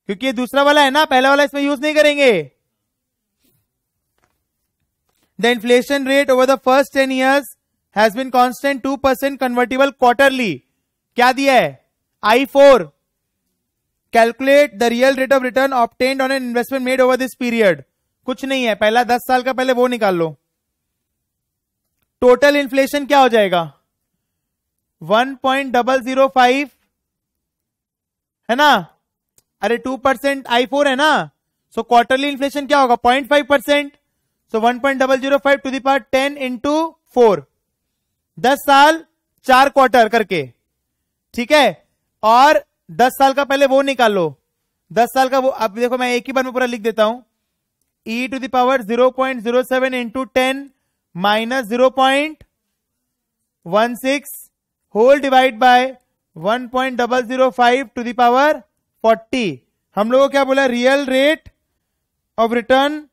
क्योंकि ये दूसरा वाला है ना पहला वाला इसमें यूज नहीं करेंगे the inflation rate over the first ten years has been constant two percent convertible quarterly क्या दिया है I for calculate the real rate of return obtained on an investment made over this period कुछ नहीं है पहला दस साल का पहले वो निकाल लो टोटल इन्फ्लेशन क्या हो जाएगा one point double zero five है ना अरे टू परसेंट आई फोर है ना सो क्वार्टरली इन्फ्लेशन क्या होगा point five percent so one point double zero five to the power ten into four दस साल चार क्वार्टर करके ठीक है और दस साल का पहले वो निकाल लो दस साल का वो अब देखो मैं एक ही बार में पूरा लिख देता हूं e to power zero point zero seven into ten minus zero point one six whole divide by one point double zero five to the power forty हम लोगों क्या बोला real rate of return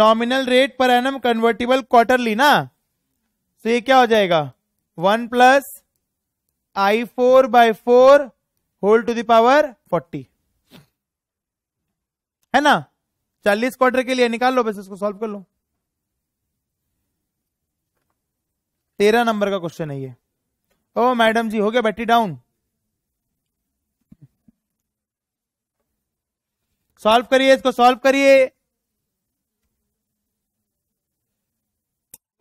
nominal rate per annum convertible quarterly ना तो ये क्या हो जाएगा one plus i4 four by four whole to the power forty है ना चालीस क्वार्टर के लिए निकाल लो बस इसको सॉल्व कर लो तेरह नंबर का क्वेश्चन है ये ओ मैडम जी हो गया बैटरी डाउन सॉल्व करिए इसको सॉल्व करिए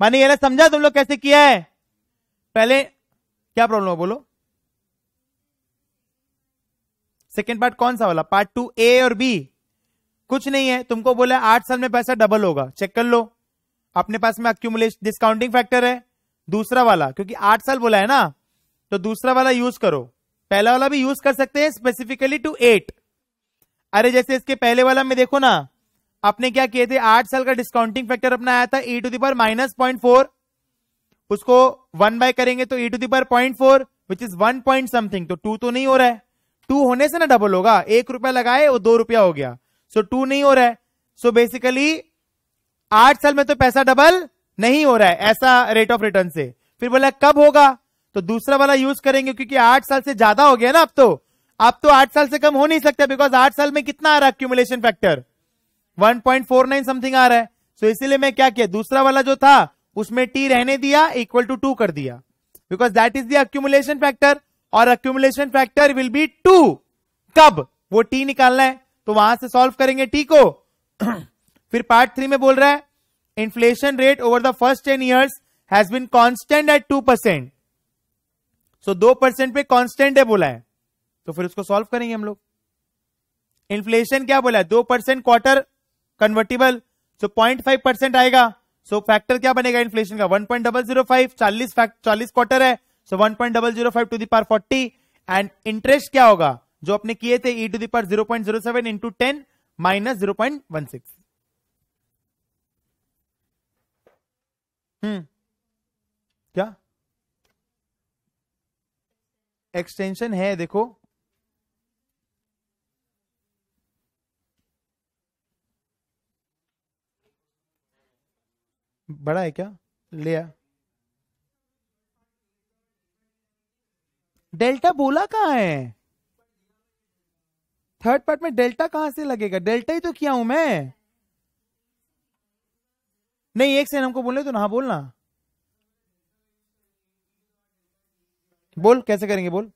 मानिए समझा तुम लोग कैसे किया है पहले क्या प्रॉब्लम है बोलो सेकेंड पार्ट कौन सा वाला पार्ट टू ए और बी कुछ नहीं है तुमको बोला आठ साल में पैसा डबल होगा चेक कर लो अपने पास में अक्यूमुलेशन डिस्काउंटिंग फैक्टर है दूसरा वाला क्योंकि आठ साल बोला है ना तो दूसरा वाला यूज करो पहला वाला भी यूज कर सकते हैं स्पेसिफिकली टू एट अरे जैसे इसके पहले वाला में देखो ना आपने क्या किए थे आठ साल का डिस्काउंटिंग फैक्टर अपना आया था e to power minus point four उसको वन बाय करेंगे तो e to power point four which is one point something तो टू तो नहीं हो रहा है टू होने से ना डबल होगा एक रुपया लगाए वो दो रुपया हो गया सो so, टू नहीं हो रहा है सो so, बेसिकली आठ साल में तो पैसा डबल नहीं हो रहा है ऐसा रेट ऑफ रिटर्न से फिर बोला कब होगा तो दूसरा वाला यूज करेंगे क्योंकि आठ साल से ज्यादा हो गया ना अब तो अब तो आठ साल से कम हो नहीं सकता बिकॉज आठ साल में कितना आ रहा है अक्यूमुलेशन फैक्टर 1.49 समथिंग आ रहा है सो so, इसीलिए मैं क्या किया दूसरा वाला जो था उसमें टी रहने दिया इक्वल टू टू कर दिया because that is the factor और accumulation factor will be two कब वो टी निकालना है तो वहां से सॉल्व करेंगे टी को फिर पार्ट थ्री में बोल रहा है inflation rate over the first ten years has been constant at two percent so दो परसेंट पे कांस्टेंट है बोला है तो फिर उसको सॉल्व करेंगे हम लोग इन्फ्लेशन क्या बोला है दो percent quarter convertible so point five percent आएगा सो so फैक्टर क्या बनेगा इन्फ्लेशन का one point double zero five चालीस चालीस क्वार्टर है so zero five to the power forty and interest क्या होगा जो अपने किए थे e to the power zero point zero seven into ten minus zero point one six हम्म क्या एक्सटेंशन है देखो बड़ा है क्या ले आ डेल्टा बोला कहा है थर्ड पार्ट में डेल्टा कहां से लगेगा डेल्टा ही तो किया हूं मैं नहीं एक सेकंड हमको बोले तो ना हाँ, बोलना बोल कैसे करेंगे बोल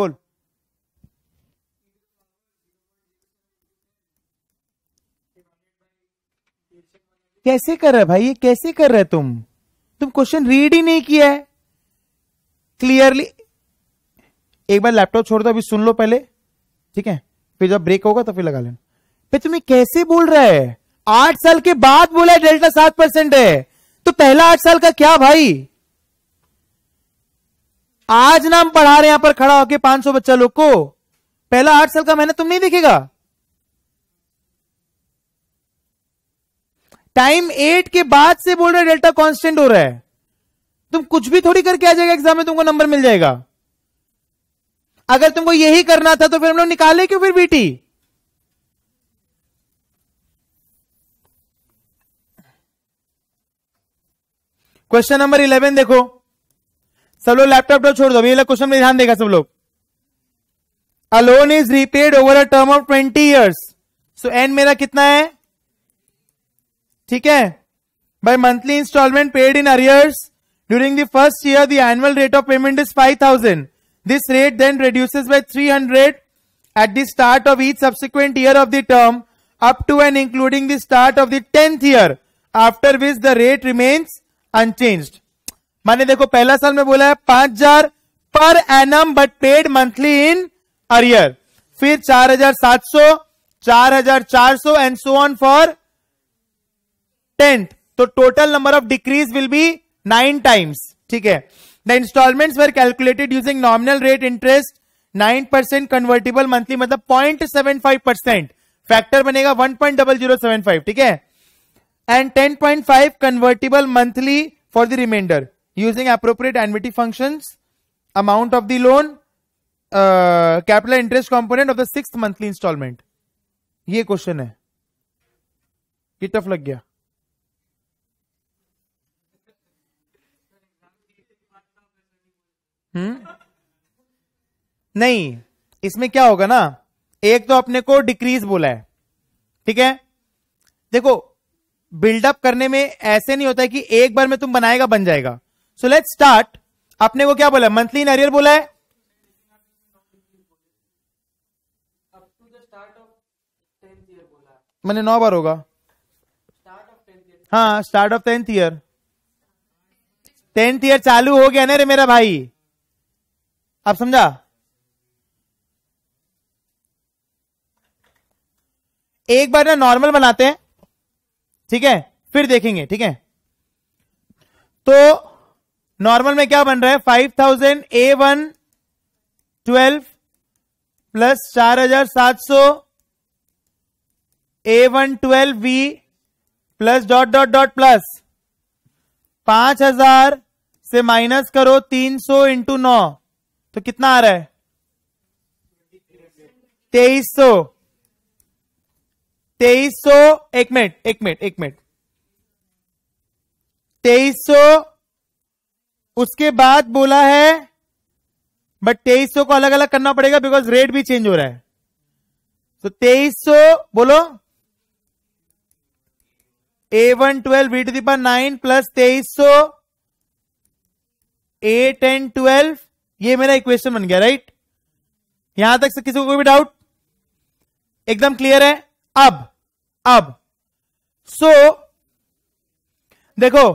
बोल कैसे कर रहे भाई ये कैसे कर रहे तुम तुम क्वेश्चन रीड ही नहीं किया है क्लियरली एक बार लैपटॉप छोड़ दो अभी सुन लो पहले ठीक है फिर जब ब्रेक होगा तो फिर लगा लेना फिर तुम्हें कैसे बोल रहा है आठ साल के बाद बोला है डेल्टा सात परसेंट है तो पहला आठ साल का क्या भाई आज नाम पढ़ा रहे यहां पर खड़ा होके पांच सौ बच्चा लोग को पहला आठ साल का मैंने तुम नहीं देखेगा टाइम एट के बाद से बोल रहे डेल्टा कांस्टेंट हो रहा है तुम कुछ भी थोड़ी करके आ जाएगा एग्जाम में तुमको नंबर मिल जाएगा अगर तुमको यही करना था तो फिर हम लोग निकाले क्यों फिर बीटी क्वेश्चन नंबर इलेवन देखो सब लोग लैपटॉप तो छोड़ दो अभी क्वेश्चन में ध्यान देगा सब लोग a loan is repaid over a term of twenty years so N मेरा कितना है ठीक है by monthly installment paid in arrears During the first year, the annual rate of payment is 5000. This rate then reduces by 300 at the start of each subsequent year of the term up to and including the start of the 10th year after which the rate remains unchanged. माने देखो पहला साल में बोला है 5000 per annum but paid monthly in arrear फिर 4700 4400 and so on for tenth. तो total number of decrease will be nine times ठीक है the installment were calculated using nominal rate interest nine percent convertible monthly मतलब point seven five percent factor बनेगा one point double zero seven five ठीक है and ten point five convertible monthly for the remainder using appropriate annuity function amount of the loan capital interest component of the six monthly installment ये question है tough लग गया हम्म नहीं इसमें क्या होगा ना एक तो अपने को डिक्रीज बोला है ठीक है देखो बिल्डअप करने में ऐसे नहीं होता है कि एक बार में तुम बनाएगा बन जाएगा सो लेट स्टार्ट अपने को क्या बोला मंथली इन अरियर बोला है मैंने नौ बार होगा हाँ start of tenth year tenth year चालू हो गया ना रे मेरा भाई आप समझा एक बार ना नॉर्मल बनाते हैं ठीक है फिर देखेंगे ठीक है तो नॉर्मल में क्या बन रहा है five thousand A one twelve plus चार हजार सात सौ A one twelve B plus dot dot dot plus पांच हजार से माइनस करो तीन सौ इंटू नौ तो कितना आ रहा है तेईस सौ तेईस सौ एक मिनट एक मिनट एक मिनट तेईस सौ उसके बाद बोला है बट तेईस सौ को अलग अलग करना पड़ेगा बिकॉज रेट भी चेंज हो रहा है तो तेईस सौ बोलो A one twelve B to the power nine plus तेईस सौ ए टेन ट्वेल्व ये मेरा इक्वेशन बन गया राइट यहां तक से किसी को कोई भी डाउट एकदम क्लियर है अब अब सो so, देखो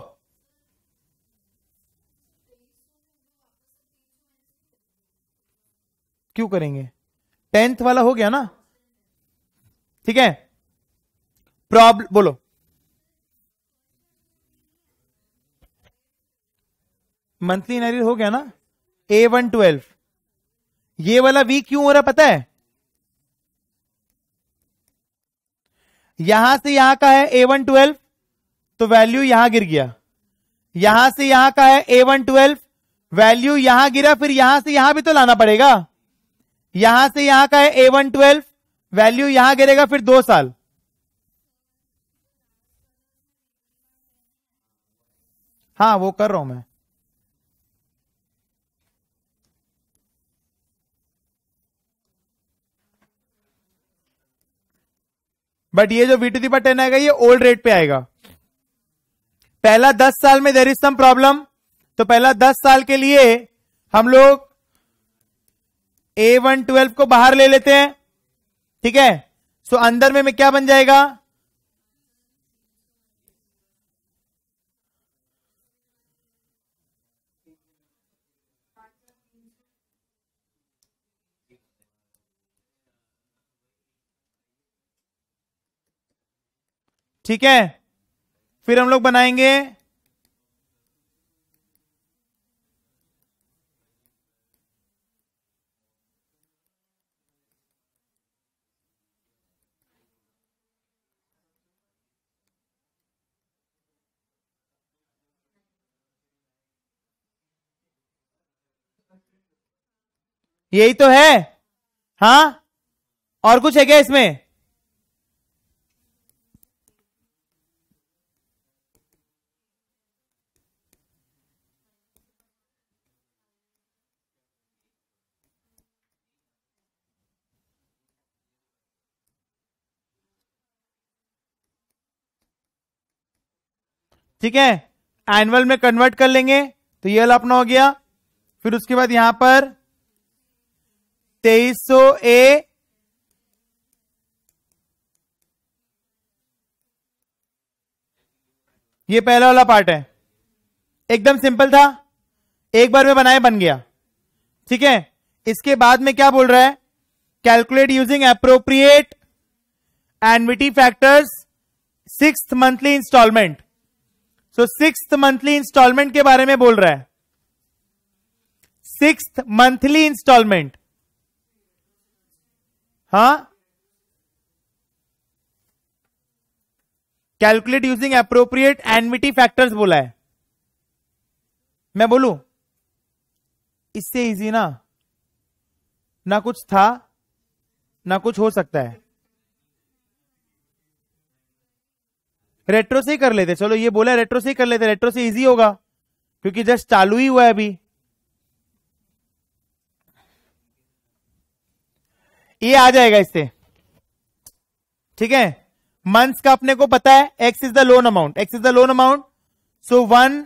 क्यों करेंगे टेंथ वाला हो गया ना ठीक है प्रॉब्लम बोलो मंथली इनरियर हो गया ना ए वन ट्वेल्व ये वाला वी क्यों हो रहा पता है यहां से यहां का है ए वन ट्वेल्व तो वैल्यू यहां गिर गया यहां से यहां का है ए वन ट्वेल्व वैल्यू यहां गिरा फिर यहां से यहां भी तो लाना पड़ेगा यहां से यहां का है ए वन ट्वेल्व वैल्यू यहां गिरेगा फिर दो साल हाँ वो कर रहा हूं मैं बट ये जो वी टू पर टेन आएगा ये ओल्ड रेट पे आएगा पहला दस साल में देर इज सम प्रॉब्लम तो पहला दस साल के लिए हम लोग ए वन ट्वेल्व को बाहर ले लेते हैं ठीक है सो अंदर में, में क्या बन जाएगा ठीक है फिर हम लोग बनाएंगे यही तो है हाँ और कुछ है क्या इसमें ठीक है एनुअल में कन्वर्ट कर लेंगे तो ये वाला अपना हो गया फिर उसके बाद यहां पर तेईस सौ ए ये पहला वाला पार्ट है एकदम सिंपल था एक बार में बनाए बन गया ठीक है इसके बाद में क्या बोल रहा है calculate using appropriate annuity factors six monthly installment so six monthly installment के बारे में बोल रहा है सिक्स मंथली इंस्टॉलमेंट हा calculate using appropriate annuity factors बोला है मैं बोलू इससे इजी ना ना कुछ था ना कुछ हो सकता है रेट्रो से ही कर लेते चलो ये बोला रेट्रो से ही कर लेते रेट्रो से इजी होगा क्योंकि जस्ट चालू ही हुआ है अभी ये आ जाएगा इससे ठीक है मंथ्स का अपने को पता है X is the loan amount X is the loan amount so one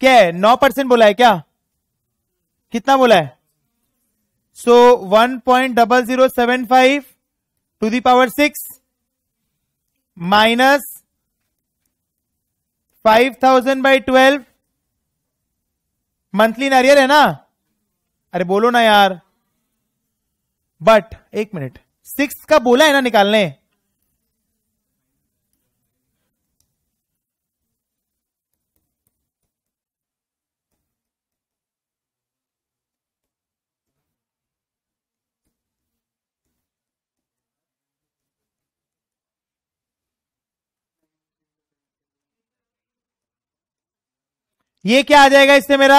क्या है नौ परसेंट बोला है क्या कितना बोला है so one point double zero seven five to the power six minus five thousand by twelve monthly in arrear है ना अरे बोलो ना यार बट एक मिनट सिक्स का बोला है ना निकालने ये क्या आ जाएगा इससे मेरा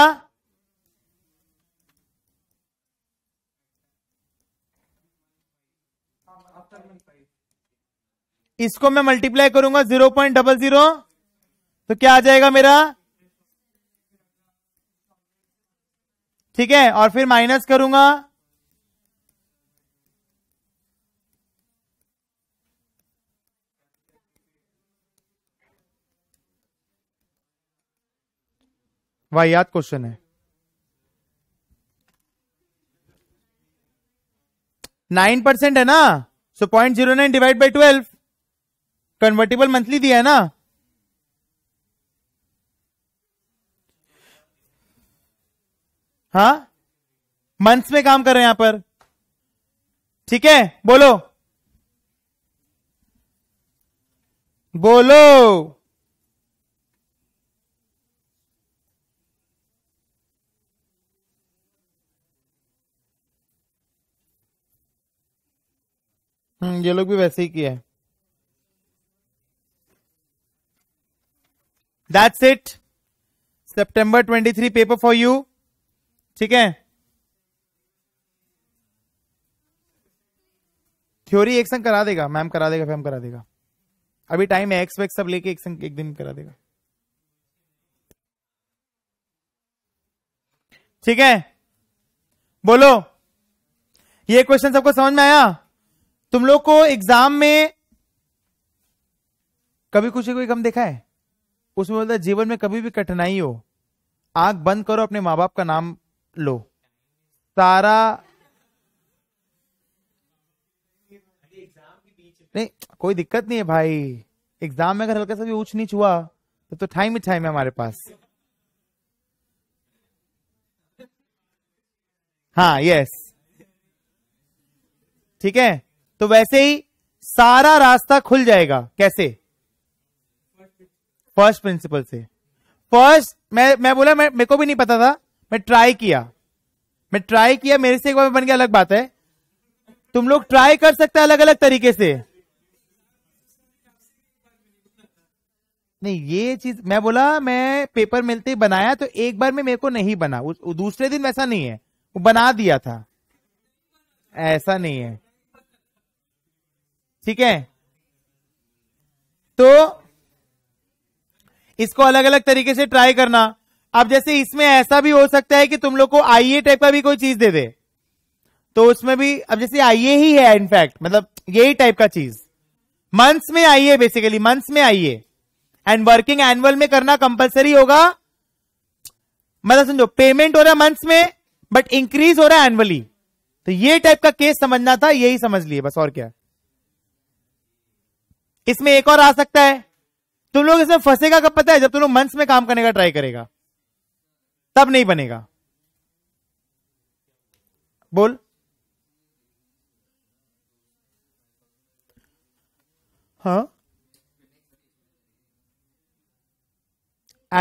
इसको मैं मल्टीप्लाई करूंगा जीरो पॉइंट डबल जीरो तो क्या आ जाएगा मेरा ठीक है और फिर माइनस करूंगा वाहियात क्वेश्चन है नाइन परसेंट है ना so point zero nine divide by twelve convertible monthly दिया है ना हाँ मंथ्स में काम कर रहे हैं यहां पर ठीक है बोलो बोलो हम्म, ये लोग भी वैसे ही किया है that's it September twenty three paper for you ठीक है थ्योरी एक संग करा देगा मैम करा देगा फैम करा देगा अभी टाइम है एक्स वेक्स सब लेके एक संग एक दिन करा देगा ठीक है बोलो ये क्वेश्चन सबको समझ में आया तुम लोग को एग्जाम में कभी खुशी कोई कम देखा है उसमें बोलता है जीवन में कभी भी कठिनाई हो आंख बंद करो अपने माँ बाप का नाम लो सारा नहीं कोई दिक्कत नहीं है भाई एग्जाम में अगर हल्का सा भी ऊंच नीच हुआ तो, तो टाइम ही टाइम है हमारे पास हाँ यस ठीक है तो वैसे ही सारा रास्ता खुल जाएगा कैसे फर्स्ट प्रिंसिपल से फर्स्ट मैं मैं बोला मैं मेरे को भी नहीं पता था मैं ट्राई किया मैं ट्राई किया मेरे से एक बार बन गया अलग बात है तुम लोग ट्राई कर सकते हैं अलग अलग तरीके से नहीं ये चीज मैं बोला मैं पेपर मिलते ही बनाया तो एक बार में मेरे को नहीं बना दूसरे दिन वैसा नहीं है वो बना दिया था ऐसा नहीं है ठीक है तो इसको अलग अलग तरीके से ट्राई करना अब जैसे इसमें ऐसा भी हो सकता है कि तुम लोग को आईए टाइप का भी कोई चीज दे दे तो उसमें भी अब जैसे आईए ही है इनफैक्ट मतलब यही टाइप का चीज मंथ्स में आइए बेसिकली मंथ्स में आइए एंड वर्किंग एनुअल में करना कंपलसरी होगा मतलब समझो पेमेंट हो रहा है मंथ्स में बट इंक्रीज हो रहा है एनुअली तो ये टाइप का केस समझना था यही समझ लिए बस और क्या इसमें एक और आ सकता है तुम लोग इसमें फंसेगा कब पता है जब तुम लोग मंथ्स में काम करने का ट्राई करेगा तब नहीं बनेगा बोल हाँ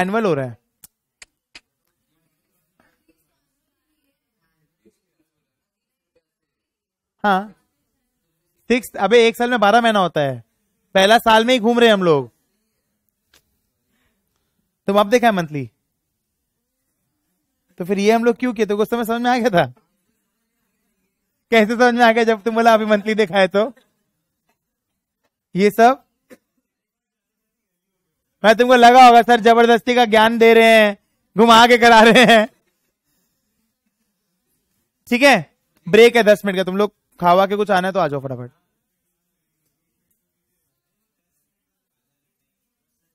एनुअल हो रहा है हाँ सिक्स अबे एक साल में बारह महीना होता है पहला साल में ही घूम रहे हम लोग तुम अब देखा है मंथली तो फिर ये हम लोग क्यों किए तो कुछ समय समझ में आ गया था कैसे समझ में आ गया जब तुम बोला अभी मंथली देखा है तो ये सब मैं तुमको लगा होगा सर जबरदस्ती का ज्ञान दे रहे हैं घुमा के करा रहे हैं ठीक है ब्रेक है दस मिनट का तुम लोग खावा के कुछ आना है तो आ जाओ फटाफट